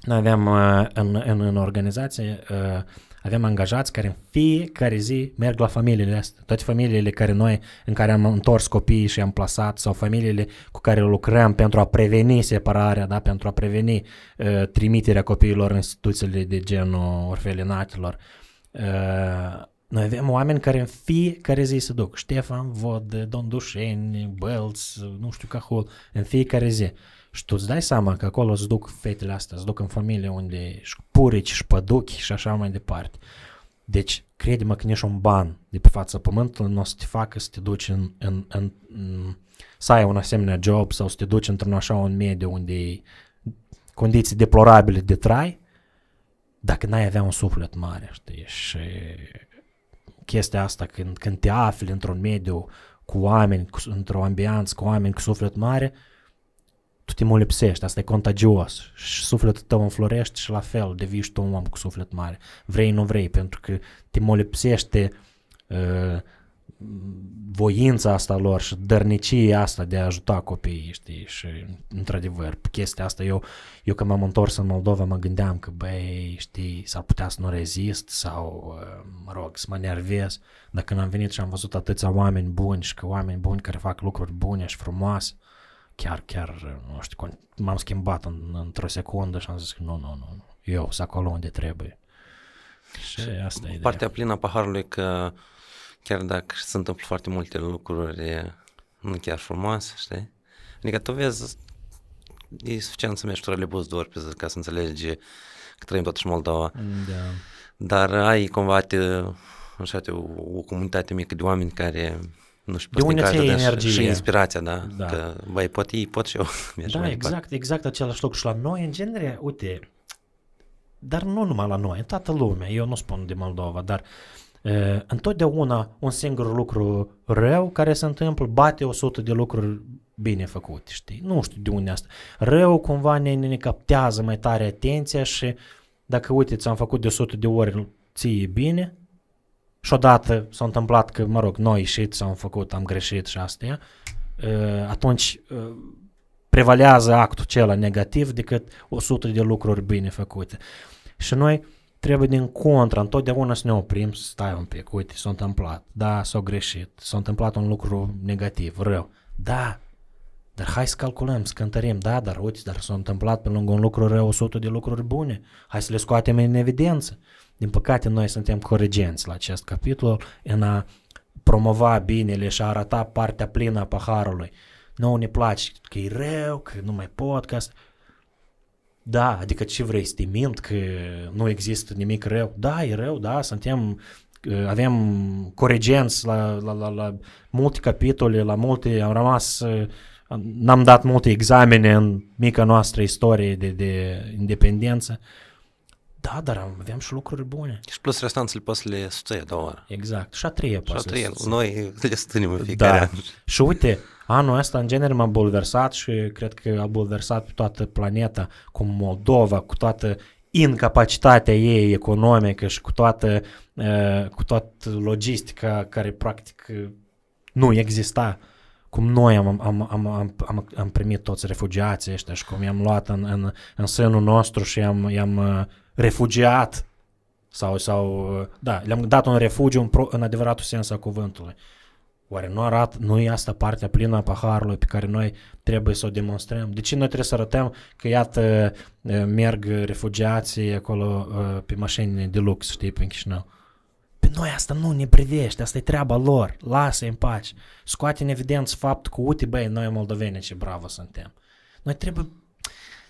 A: noi avem uh, în, în, în organizație uh, avem angajați care în fiecare zi merg la familiile astea. Toate familiile care noi, în care am întors copiii și am plasat sau familiile cu care lucrăm pentru a preveni separarea, da? pentru a preveni uh, trimiterea copiilor în instituțiile de genul orfelinatilor. Uh, noi avem oameni care în fiecare zi se duc. Ștefan Vod, Don Dușeni, Bălț, nu știu Cahul, în fiecare zi. Și tu îți dai seama că acolo îți duc fetele astea, îți duc în familie unde și purici, și păduchi și așa mai departe. Deci, crede-mă că nici un ban de pe fața pământului nu o să te facă să te duci în, în, în, în să ai un asemenea job sau să te duci într-un așa un mediu unde e condiții deplorabile de trai, dacă n-ai avea un suflet mare, știi, și chestia asta când, când te afli într-un mediu cu oameni, cu, într-o ambianță, cu oameni cu suflet mare, tu te molipsești, asta e contagios și sufletul tău înflorește și la fel devii tu un om cu suflet mare. Vrei, nu vrei, pentru că te molipsește uh, voința asta lor și dărnicia asta de a ajuta copiii, știi, și într-adevăr, chestia asta, eu, eu când m-am întors în Moldova mă gândeam că, băi, știi, s-ar putea să nu rezist sau, uh, mă rog, să mă nervez, dar când am venit și am văzut atâția oameni buni și că oameni buni care fac lucruri bune și frumoase, chiar, chiar, uh, nu știu, m-am schimbat în, într-o secundă și am zis că nu, nu, nu, eu sunt acolo unde trebuie. Și asta e Partea ideea.
B: plină a paharului că chiar dacă se întâmplă foarte multe lucruri nu chiar frumoase, știi? Adică tu vezi, e suficient să mergi turele bus doar pe zi ca să înțelegi că trăim totuși Moldova. Da. Dar ai cumva te, așa, te, o, o comunitate mică de oameni care nu știu, de unde ți energie. Și, și inspirația, da? da. Că, băi, pot ei, pot și eu. da, exact, departe.
A: exact același lucru și la noi, în genere, uite, dar nu numai la noi, în toată lumea, eu nu spun de Moldova, dar uh, întotdeauna un singur lucru rău care se întâmplă bate 100 de lucruri bine făcute, știi? Nu știu de unde asta. Rău cumva ne, ne captează mai tare atenția și dacă uite, ți-am făcut de 100 de ori ție bine și odată s-a întâmplat că, mă rog, noi și s-am făcut, am greșit și astea, atunci prevalează actul cel negativ decât 100 de lucruri bine făcute. Și noi trebuie din contra, întotdeauna să ne oprim, să stai un pic, uite, s-a întâmplat, da, s-a greșit, s-a întâmplat un lucru negativ, rău, da, dar hai să calculăm, să cântărim, da, dar uite, dar s-a întâmplat pe lângă un lucru rău 100 de lucruri bune, hai să le scoatem în evidență. Din păcate, noi suntem corigenți la acest capitol în a promova binele și a arăta partea plină a paharului. Nu ne place că e rău, că nu mai pot, că asta... Da, adică ce vrei să te mint că nu există nimic rău? Da, e rău, da, suntem uh, avem coregenți la, la, la, la multe capitole, la multe, am rămas, uh, n-am dat multe examene în mica noastră istorie de, de independență.
B: Da, dar am, și lucruri bune. Și plus restanțele poți le suțăie ori. Exact. Și a treia poți Și a treia. Noi le stânim în da. fiecare da. an.
A: Și uite, Anul ăsta, în genere, m-a bulversat și cred că a bulversat toată planeta cu Moldova, cu toată incapacitatea ei economică și cu toată, eh, cu toată logistica care practic nu exista cum noi am, am, am, am, am, am primit toți refugiații ăștia și cum i-am luat în, în, în sânul nostru și i-am, i-am eh, refugiat sau, sau eh, da, le-am dat un refugiu în, pro, în adevăratul sens al cuvântului. Uh, Oare nu arată, nu e asta partea plină a paharului pe care noi trebuie să o demonstrăm? De ce noi trebuie să arătăm că, iată, merg refugiații acolo pe mașini de lux, știi, pe Chișinău? Pe noi asta nu ne privește, asta e treaba lor, lasă-i în pace. Scoate în evidență faptul că, uite, băi, noi moldoveni ce bravo suntem. Noi trebuie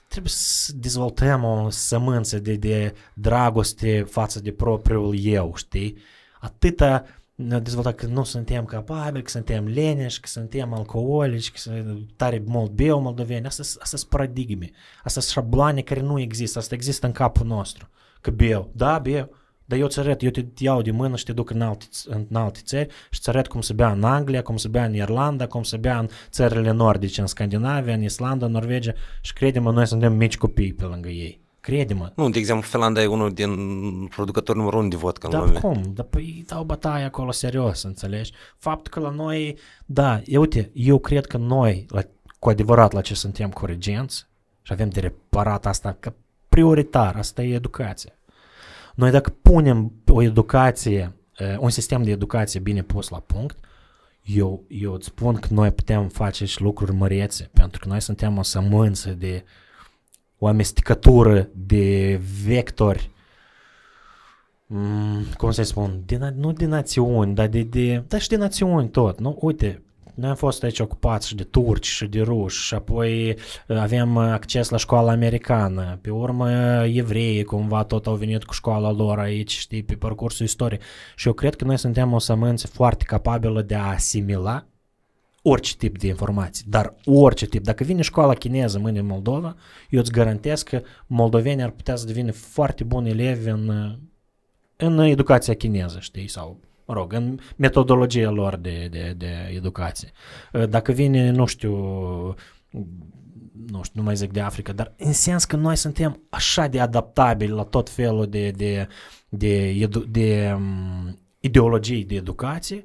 A: trebuie să dezvoltăm o sămânță de, de dragoste față de propriul eu, știi? Atâta ne-a dezvoltat că nu suntem capabili, că suntem leneși, că suntem alcoolici, că sunt tare mult beau moldoveni. Asta asta sunt paradigme, asta sunt șabloane care nu există, asta există în capul nostru. Că beau, da, beau, dar eu îți arăt, eu te iau de mână și te duc în alte, în alte țări și îți arăt cum se bea în Anglia, cum se bea în Irlanda, cum se bea în țările nordice, în Scandinavia, în Islanda, în Norvegia și credem noi suntem mici copii pe lângă ei.
B: Crede-mă. Nu, de exemplu, Finlanda e unul din producători numărul unu de vodka da, în lume. cum? Dar păi
A: dau bătaie acolo serios, înțelegi? Faptul că la noi, da, eu, uite, eu cred că noi, la, cu adevărat la ce suntem corigenți și avem de reparat asta că prioritar, asta e educație. Noi dacă punem o educație, un sistem de educație bine pus la punct, eu, eu îți spun că noi putem face și lucruri mărețe, pentru că noi suntem o sămânță de uh, o amestecătură de vectori, mm, cum să spun, de, nu de națiuni, dar de, de, dar și de națiuni tot, nu? Uite, noi am fost aici ocupați și de turci și de ruși și apoi uh, aveam uh, acces la școala americană. Pe urmă, evreii cumva tot au venit cu școala lor aici, știi, pe parcursul istoriei. Și eu cred că noi suntem o sămânță foarte capabilă de a asimila orice tip de informații, dar orice tip. Dacă vine școala chineză mâine în Moldova, eu îți garantez că moldovenii ar putea să devină foarte buni elevi în, în educația chineză, știi, sau mă rog, în metodologia lor de, de, de educație. Dacă vine, nu știu, nu știu, nu mai zic de Africa, dar în sens că noi suntem așa de adaptabili la tot felul de, de, de, edu, de, um, ideologii de educație,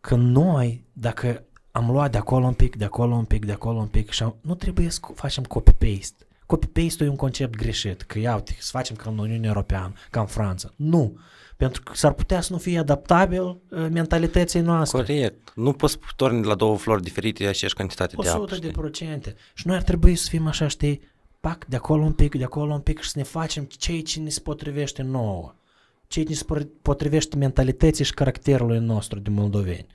A: că noi, dacă am luat de acolo un pic, de acolo un pic, de acolo un pic și am, nu trebuie să facem copy-paste. Copy-paste-ul e un concept greșit, că iau, să facem ca în Uniunea Europeană, ca în Franța. Nu, pentru că s-ar putea să nu fie adaptabil uh, mentalității noastre.
B: Corect. Nu poți torni la două flori diferite aceeași cantitate 100 de apă. 100%.
A: de procente. Și noi ar trebui să fim așa, știi, pac, de acolo un pic, de acolo un pic și să ne facem cei ce ne se potrivește nouă. Cei ce ne se potrivește mentalității și caracterului nostru de moldoveni.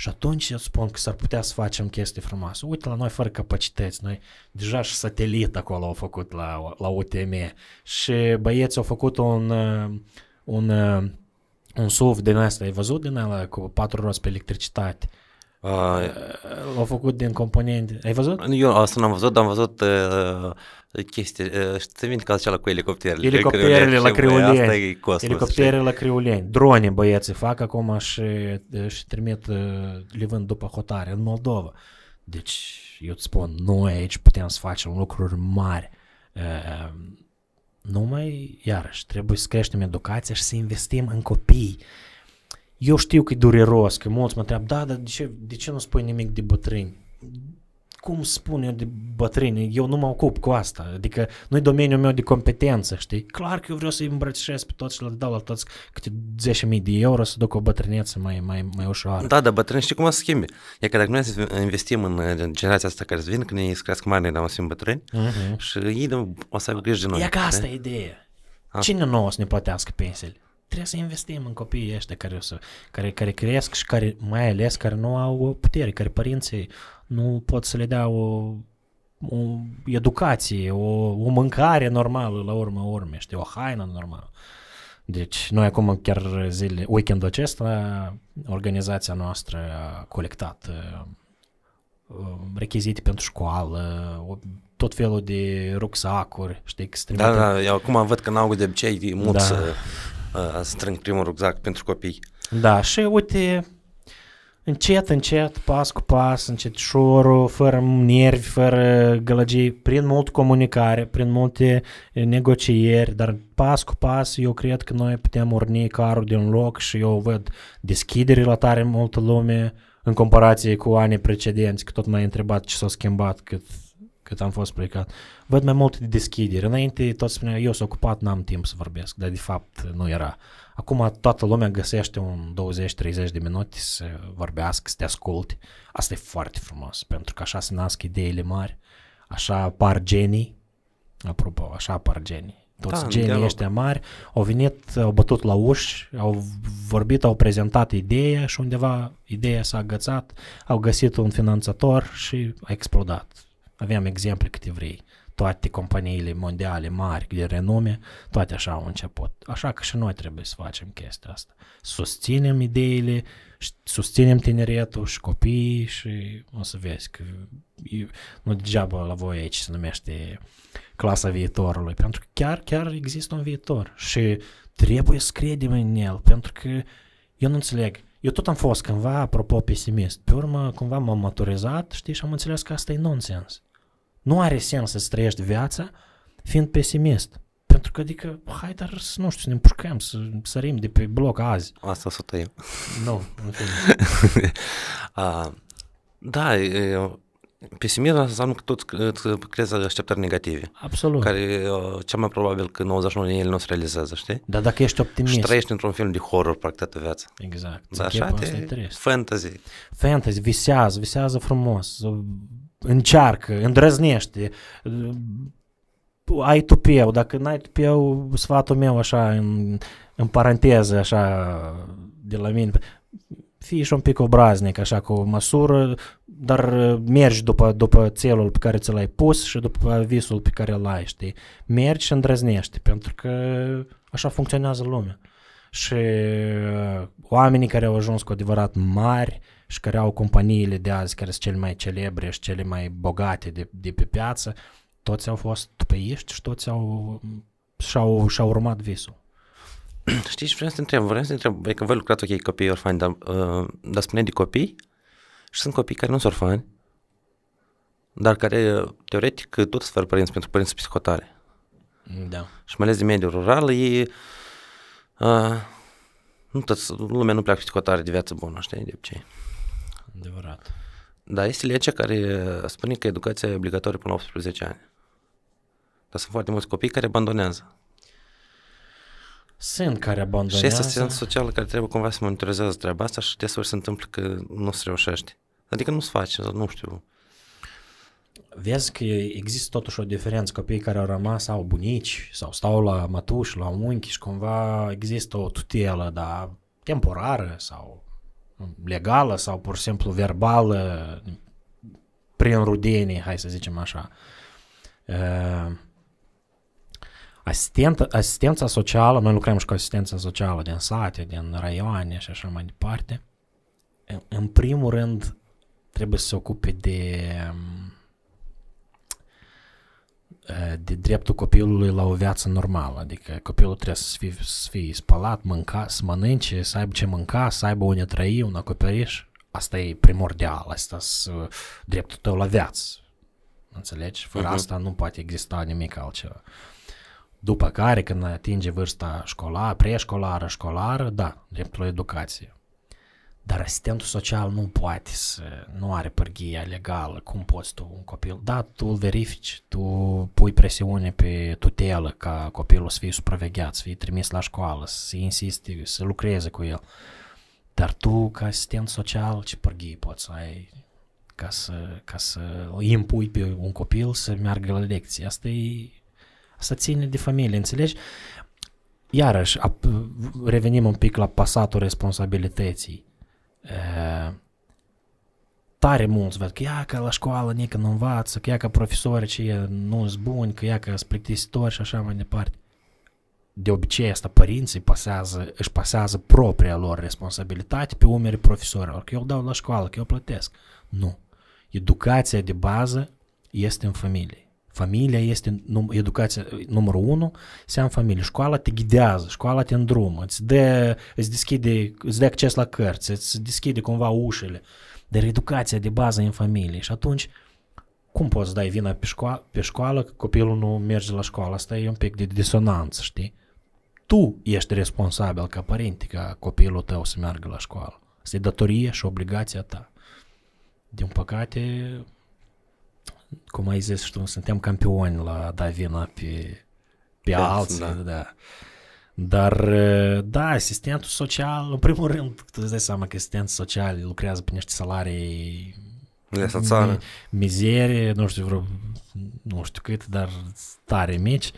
A: Și atunci eu spun că s-ar putea să facem chestii frumoase. Uite la noi fără capacități, noi deja și satelit acolo au făcut la, la UTM și băieți au făcut un, uh, un, uh, un SUV din asta, ai văzut din ăla cu patru roți pe electricitate? Uh, L-au făcut din componente. Ai văzut?
B: Eu asta n-am văzut, dar am văzut uh, chestie, uh, știi minte ca la cu elicopterele? Elicopterele la creuleni, elicopterele la creuleni, drone
A: băieții fac acum și, uh, și trimit, uh, le vând după hotare în Moldova. Deci, eu îți spun, noi aici putem să facem lucruri mari. Numai, iarăși, trebuie să creștem educația și să investim în copii. Eu știu că e dureros, că mulți mă întreabă, da, dar de ce, de ce nu spui nimic de bătrâni? cum spun eu de bătrâni, eu nu mă ocup cu asta, adică nu e domeniul meu de competență, știi? Clar că eu vreau să-i îmbrățișez pe toți și le dau la toți câte 10.000 de euro să duc o bătrâneță mai, mai, mai ușoară.
B: Da, dar bătrâni știi cum o să schimbi? E că dacă noi să investim în generația asta care vin, când ei cresc mari, dar o să fim bătrâni uh-huh. și ei o să aibă grijă de noi. E ca asta e ideea. Cine
A: nouă să ne plătească pensiile? trebuie să investim în copiii ăștia care, o să, care, care cresc și care, mai ales care nu au putere, care părinții nu pot să le dea o, o educație, o, o mâncare normală la urmă urme, știi, o haină normală. Deci noi acum chiar zile, weekendul acesta, organizația noastră a colectat uh, uh rechizite pentru școală, tot felul de rucsacuri, știi, extrem. Da,
B: da, eu acum văd că n-au de obicei mulți da uh, strâng primul rucsac pentru copii. Da, și
A: uite, încet, încet, pas cu pas, încet șorul, fără nervi, fără gălăgii, prin mult comunicare, prin multe negocieri, dar pas cu pas eu cred că noi putem urni carul din loc și eu văd deschidere la tare multă lume în comparație cu anii precedenți, că tot mai ai întrebat ce s-a schimbat, cât cât am fost plecat. Văd mai mult de deschidere. Înainte tot spuneau, eu sunt ocupat, n-am timp să vorbesc, dar de fapt nu era. Acum toată lumea găsește un 20-30 de minute să vorbească, să te asculte. Asta e foarte frumos, pentru că așa se nasc ideile mari, așa apar genii. Apropo, așa apar genii. Toți da, genii ăștia mari au venit, au bătut la uși, au vorbit, au prezentat ideea și undeva ideea s-a agățat, au găsit un finanțator și a explodat avem exemple câte vrei. Toate companiile mondiale mari de renume, toate așa au început. Așa că și noi trebuie să facem chestia asta. Susținem ideile, susținem tineretul și copiii și o să vezi că nu degeaba la voi aici se numește clasa viitorului, pentru că chiar, chiar există un viitor și trebuie să credem în el, pentru că eu nu înțeleg. Eu tot am fost cândva, apropo, pesimist. Pe urmă, cumva m-am maturizat, știi, și am înțeles că asta e nonsens. Nu are sens să trăiești viața fiind pesimist. Pentru că, adică, hai, dar să, nu știu, să ne împușcăm, să sărim de pe bloc azi.
B: Asta o să tăiem. Nu, no, da, pesimismul pesimism înseamnă că tot crezi așteptări negative. Absolut. Care cea mai probabil că 99 din ele nu se realizează, știi? Dar dacă ești optimist. Și trăiești într-un film de horror, practic, toată viața. Exact. Da, așa te... Fantasy.
A: Fantasy, visează, visează frumos încearcă, îndrăznește, ai tupeu, dacă n-ai tupeu, sfatul meu așa în, în paranteză așa de la mine, fii și un pic obraznic așa cu măsură, dar mergi după, după țelul pe care ți l-ai pus și după visul pe care l ai, știi? Mergi și îndrăznești, pentru că așa funcționează lumea. Și uh, oamenii care au ajuns cu adevărat mari, uh, și care au companiile de azi care sunt cele mai celebre și cele mai bogate de, de pe piață, toți au fost tupeiști și toți au, și-au, și-au urmat visul.
B: Știi, vreau să te întreb, vreau să te întreb, e că voi lucrați ok copii orfani, dar, uh, dar spune de copii și sunt copii care nu sunt orfani, dar care teoretic tot sunt fără părinți pentru părinți psihotare. Da. Și mai ales din mediul rural, ei uh, nu tot lumea nu pleacă psihotare de viață bună, știi, de obicei. Adevărat. Dar este legea care spune că educația e obligatorie până la 18 ani. Dar sunt foarte mulți copii care abandonează.
A: Sunt care abandonează. Și este asistență
B: socială care trebuie cumva să monitorizează treaba asta și desori se întâmplă că nu se reușește. Adică nu se face, nu știu.
A: Vezi că există totuși o diferență. Copiii care au rămas au bunici sau stau la mătuși, la unchi și cumva există o tutelă, dar temporară sau legală sau pur și simplu verbală prin rudenie, hai să zicem așa. Uh, ă, asistent, asistența socială, noi lucrăm și cu asistența socială din sate, din raioane și așa mai departe. În, în primul rând, trebuie să se ocupe de um, de dreptul copilului la o viață normală, adică copilul trebuie să fie, să fie spălat, mânca, să mănânce, să aibă ce mânca, să aibă unde trăi, un acoperiș, asta e primordial, asta e dreptul tău la viață, înțelegi? Fără uh-huh. asta nu poate exista nimic altceva. După care, când atinge vârsta școlară, preșcolară, școlară, da, dreptul la educație. Dar asistentul social nu poate să, nu are pârghia legală, cum poți tu un copil. Da, tu îl verifici, tu pui presiune pe tutelă ca copilul să fie supravegheat, să fie trimis la școală, să insiste, să lucreze cu el. Dar tu, ca asistent social, ce pârghii poți să ai ca să, ca să îi impui pe un copil să meargă la lecție? Asta, e, asta ține de familie, înțelegi? Iarăși, ap- revenim un pic la pasatul responsabilității uh, tare mulți văd că ia că la școală nică nu învață, că ia că profesorii ce nu sunt buni, că ia că sunt plictisitori și așa mai departe. De obicei asta părinții pasează, își pasează propria lor responsabilitate pe umerii profesorilor, că eu dau la școală, că eu plătesc. Nu. Educația de bază este în familie. Familia este num- educația numărul unu, seamă familie. Școala te ghidează, școala te îndrumă, îți dă, îți deschide, îți dă acces la cărți, îți deschide cumva ușile. Dar educația de bază în familie și atunci cum poți să dai vina pe, școa- pe școală că copilul nu merge la școală? Asta e un pic de disonanță, știi? Tu ești responsabil ca părinte ca copilul tău să meargă la școală. Asta e datorie și obligația ta. Din păcate, cum ai zis și tu, suntem campioni la Davina pe,
B: pe da, alții, da.
A: da. Dar, da, asistentul social, în primul rând, tu îți dai seama că asistentul social lucrează pe niște salarii Lesa Mizerie, nu știu, vreo, nu știu cât, dar tare mici.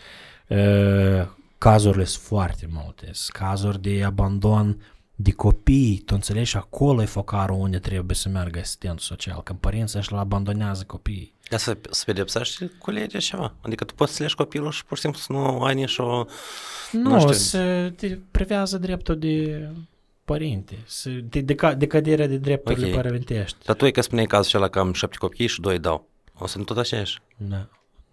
A: Cazurile sunt foarte multe. cazuri de abandon de copii, tu înțelegi, acolo e focarul unde trebuie să meargă asistentul social, că părinții ăștia abandonează
B: copiii. Dar să, să pedepsești colegii ceva? Adică tu poți să lești copilul și pur și simplu să nu ai nici o... Nu, nu
A: se te privează dreptul de părinte, se, de, de, de căderea de drepturile okay. părintești.
B: Dar tu e că spuneai cazul acela că am șapte copii și doi dau. O să nu tot așa ești? Da.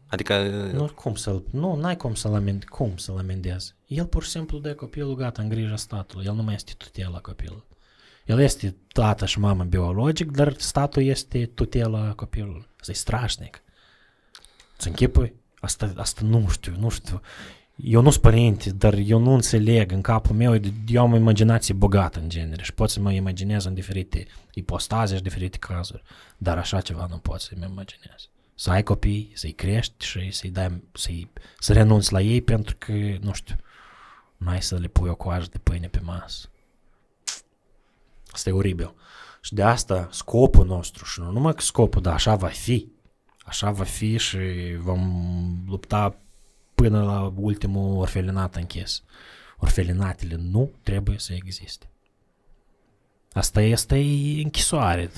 B: Adică... Nu,
A: cum să Nu, n-ai cum să-l, amend, cum să-l amendezi. El pur și simplu de copilul gata în grija statului. El nu mai este tutela copilului. El este tată și mamă biologic, dar statul este tutela copilului. Asta e strașnic. Îți închipui? Asta, asta nu știu, nu știu. Eu nu sunt părinte, dar eu nu înțeleg în capul meu, eu am o imaginație bogată în genere și pot să mă imaginez în diferite ipostaze și diferite cazuri, dar așa ceva nu pot să-mi imaginez să ai copii, să-i crești și să-i dai, să-i, să renunți la ei pentru că, nu știu, nu ai să le pui o coajă de pâine pe masă. Asta e oribil. Și de asta scopul nostru, și nu numai că scopul, dar așa va fi. Așa va fi și vom lupta până la ultimul orfelinat închis. Orfelinatele nu trebuie să existe. Asta este închisoare.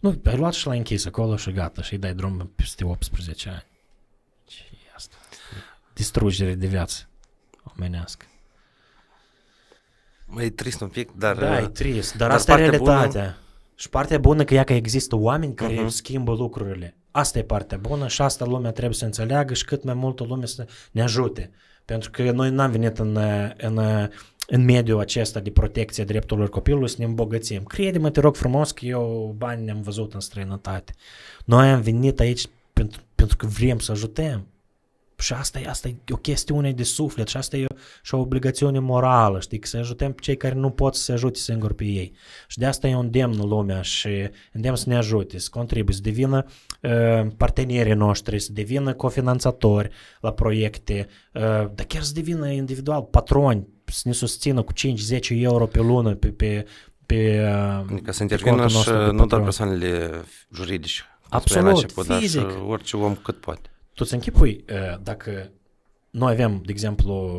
A: Nu, ai luat și l-ai închis acolo și gata și îi dai drum peste 18 ani. Ce e asta? Distrugere de viață omenească.
B: Mă, e trist un pic, dar... Da, e uh, trist, dar, dar asta e realitatea. Bună...
A: Și partea bună că ea că există oameni care uh-huh. schimbă lucrurile. Asta e partea bună și asta lumea trebuie să înțeleagă și cât mai multă lume să ne ajute. Pentru că noi n-am venit în, în în mediul acesta de protecție drepturilor copilului să ne îmbogățim. Crede-mă, te rog frumos că eu bani ne-am văzut în străinătate. Noi am venit aici pentru, pentru că vrem să ajutăm. Și asta, e, asta e o chestiune de suflet și asta e o, și o obligațiune morală, știi, că să ajutăm pe cei care nu pot să se ajute singuri pe ei. Și de asta e un demn lumea și îndemn să ne ajute, să contribuie, să devină uh, partenerii noștri, să devină cofinanțatori la proiecte, uh, dar chiar să devină individual patroni să ne susțină cu 5-10 euro pe lună pe, pe, pe Ca să intervină și nu doar
B: persoanele juridice. Absolut, început, fizic. Dar orice om cât poate. Tu ți
A: închipui dacă noi avem, de exemplu,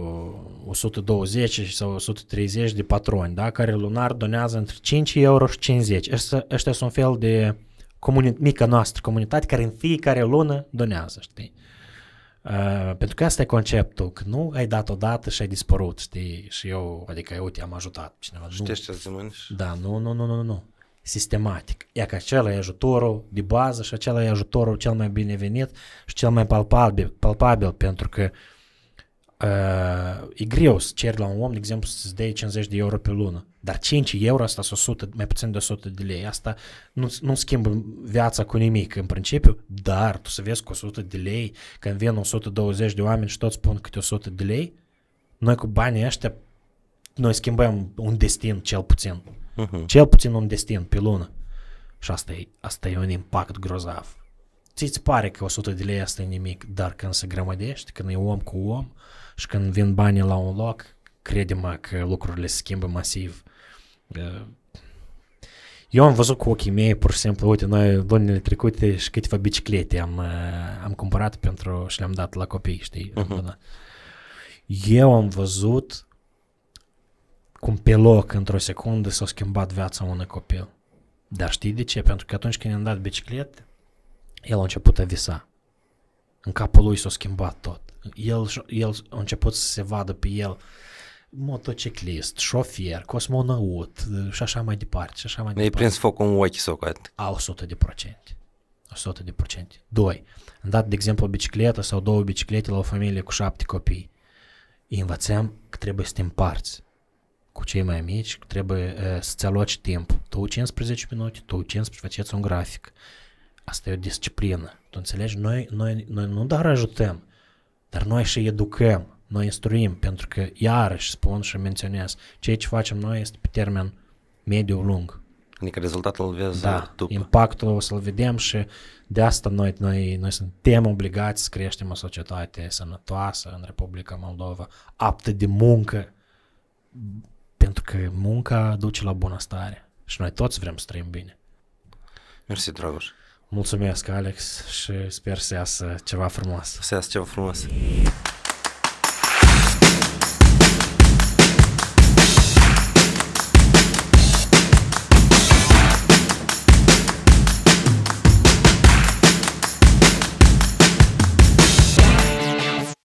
A: 120 sau 130 de patroni, da, care lunar donează între 5 euro și 50. Ăștia sunt un fel de comuni- mică noastră comunitate care în fiecare lună donează, știi? Uh, pentru că asta e conceptul, că nu ai dat odată și ai dispărut, știi, și eu, adică uite, am ajutat cineva. Știi ce să Da, nu, nu, nu, nu, nu, sistematic. E că acela e ajutorul de bază și acela e ajutorul cel mai binevenit și cel mai palpabil, palpabil pentru că uh, uh, e greu să ceri la un om, de exemplu, să-ți dea 50 de euro pe lună. Dar 5 euro, asta sunt 100, mai puțin de 100 de lei. Asta nu, nu schimbă viața cu nimic în principiu, dar tu să vezi cu 100 de lei, când vin 120 de oameni și toți spun câte 100 de lei, noi cu banii ăștia, noi schimbăm un destin cel puțin. Uh-huh. Cel puțin un destin pe lună. Și asta e, asta e un impact grozav. Ți-ți pare că 100 de lei asta e nimic, dar când se grămădește, când e om cu om, uh, și când vin banii la un loc, crede-mă că lucrurile se schimbă masiv. Eu am văzut cu ochii mei, pur și simplu, uite, noi lunile trecute și câteva biciclete am, am cumpărat pentru și le-am dat la copii, știi? Uh-huh. Eu am văzut cum pe loc, într-o secundă, s-a schimbat viața unui copil. Dar știi de ce? Pentru că atunci când i-am dat biciclete, el a început a visa. În capul lui s-a schimbat tot. El, el a început să se vadă pe el motociclist, șofier, cosmonaut și așa mai departe. Și așa mai departe. prins focul în
B: ochi cât?
A: A 100 de procente. 100 de procente. Doi, am dat, de exemplu, o bicicletă sau două biciclete la o familie cu șapte copii. Îi învățăm că trebuie să te împarți cu cei mai mici, că trebuie uh, să-ți aloci timp. Tu 15 minute, tu 15, faceți un grafic. Asta e o disciplină. Tu înțelegi? Noi, noi, noi nu doar ajutăm, dar noi și educăm, noi instruim, pentru că iarăși spun și menționez, ceea ce facem noi este pe termen
B: mediu-lung. Adică rezultatul îl vezi da, după.
A: impactul o să-l vedem și de asta noi, noi, noi suntem obligați să creștem o societate sănătoasă în Republica Moldova, aptă de muncă, pentru că munca duce la bunăstare și noi toți vrem să trăim bine. Mersi, Dragoș. Mulțumesc, Alex, și sper să iasă ceva frumos. Să iasă
B: ceva frumos.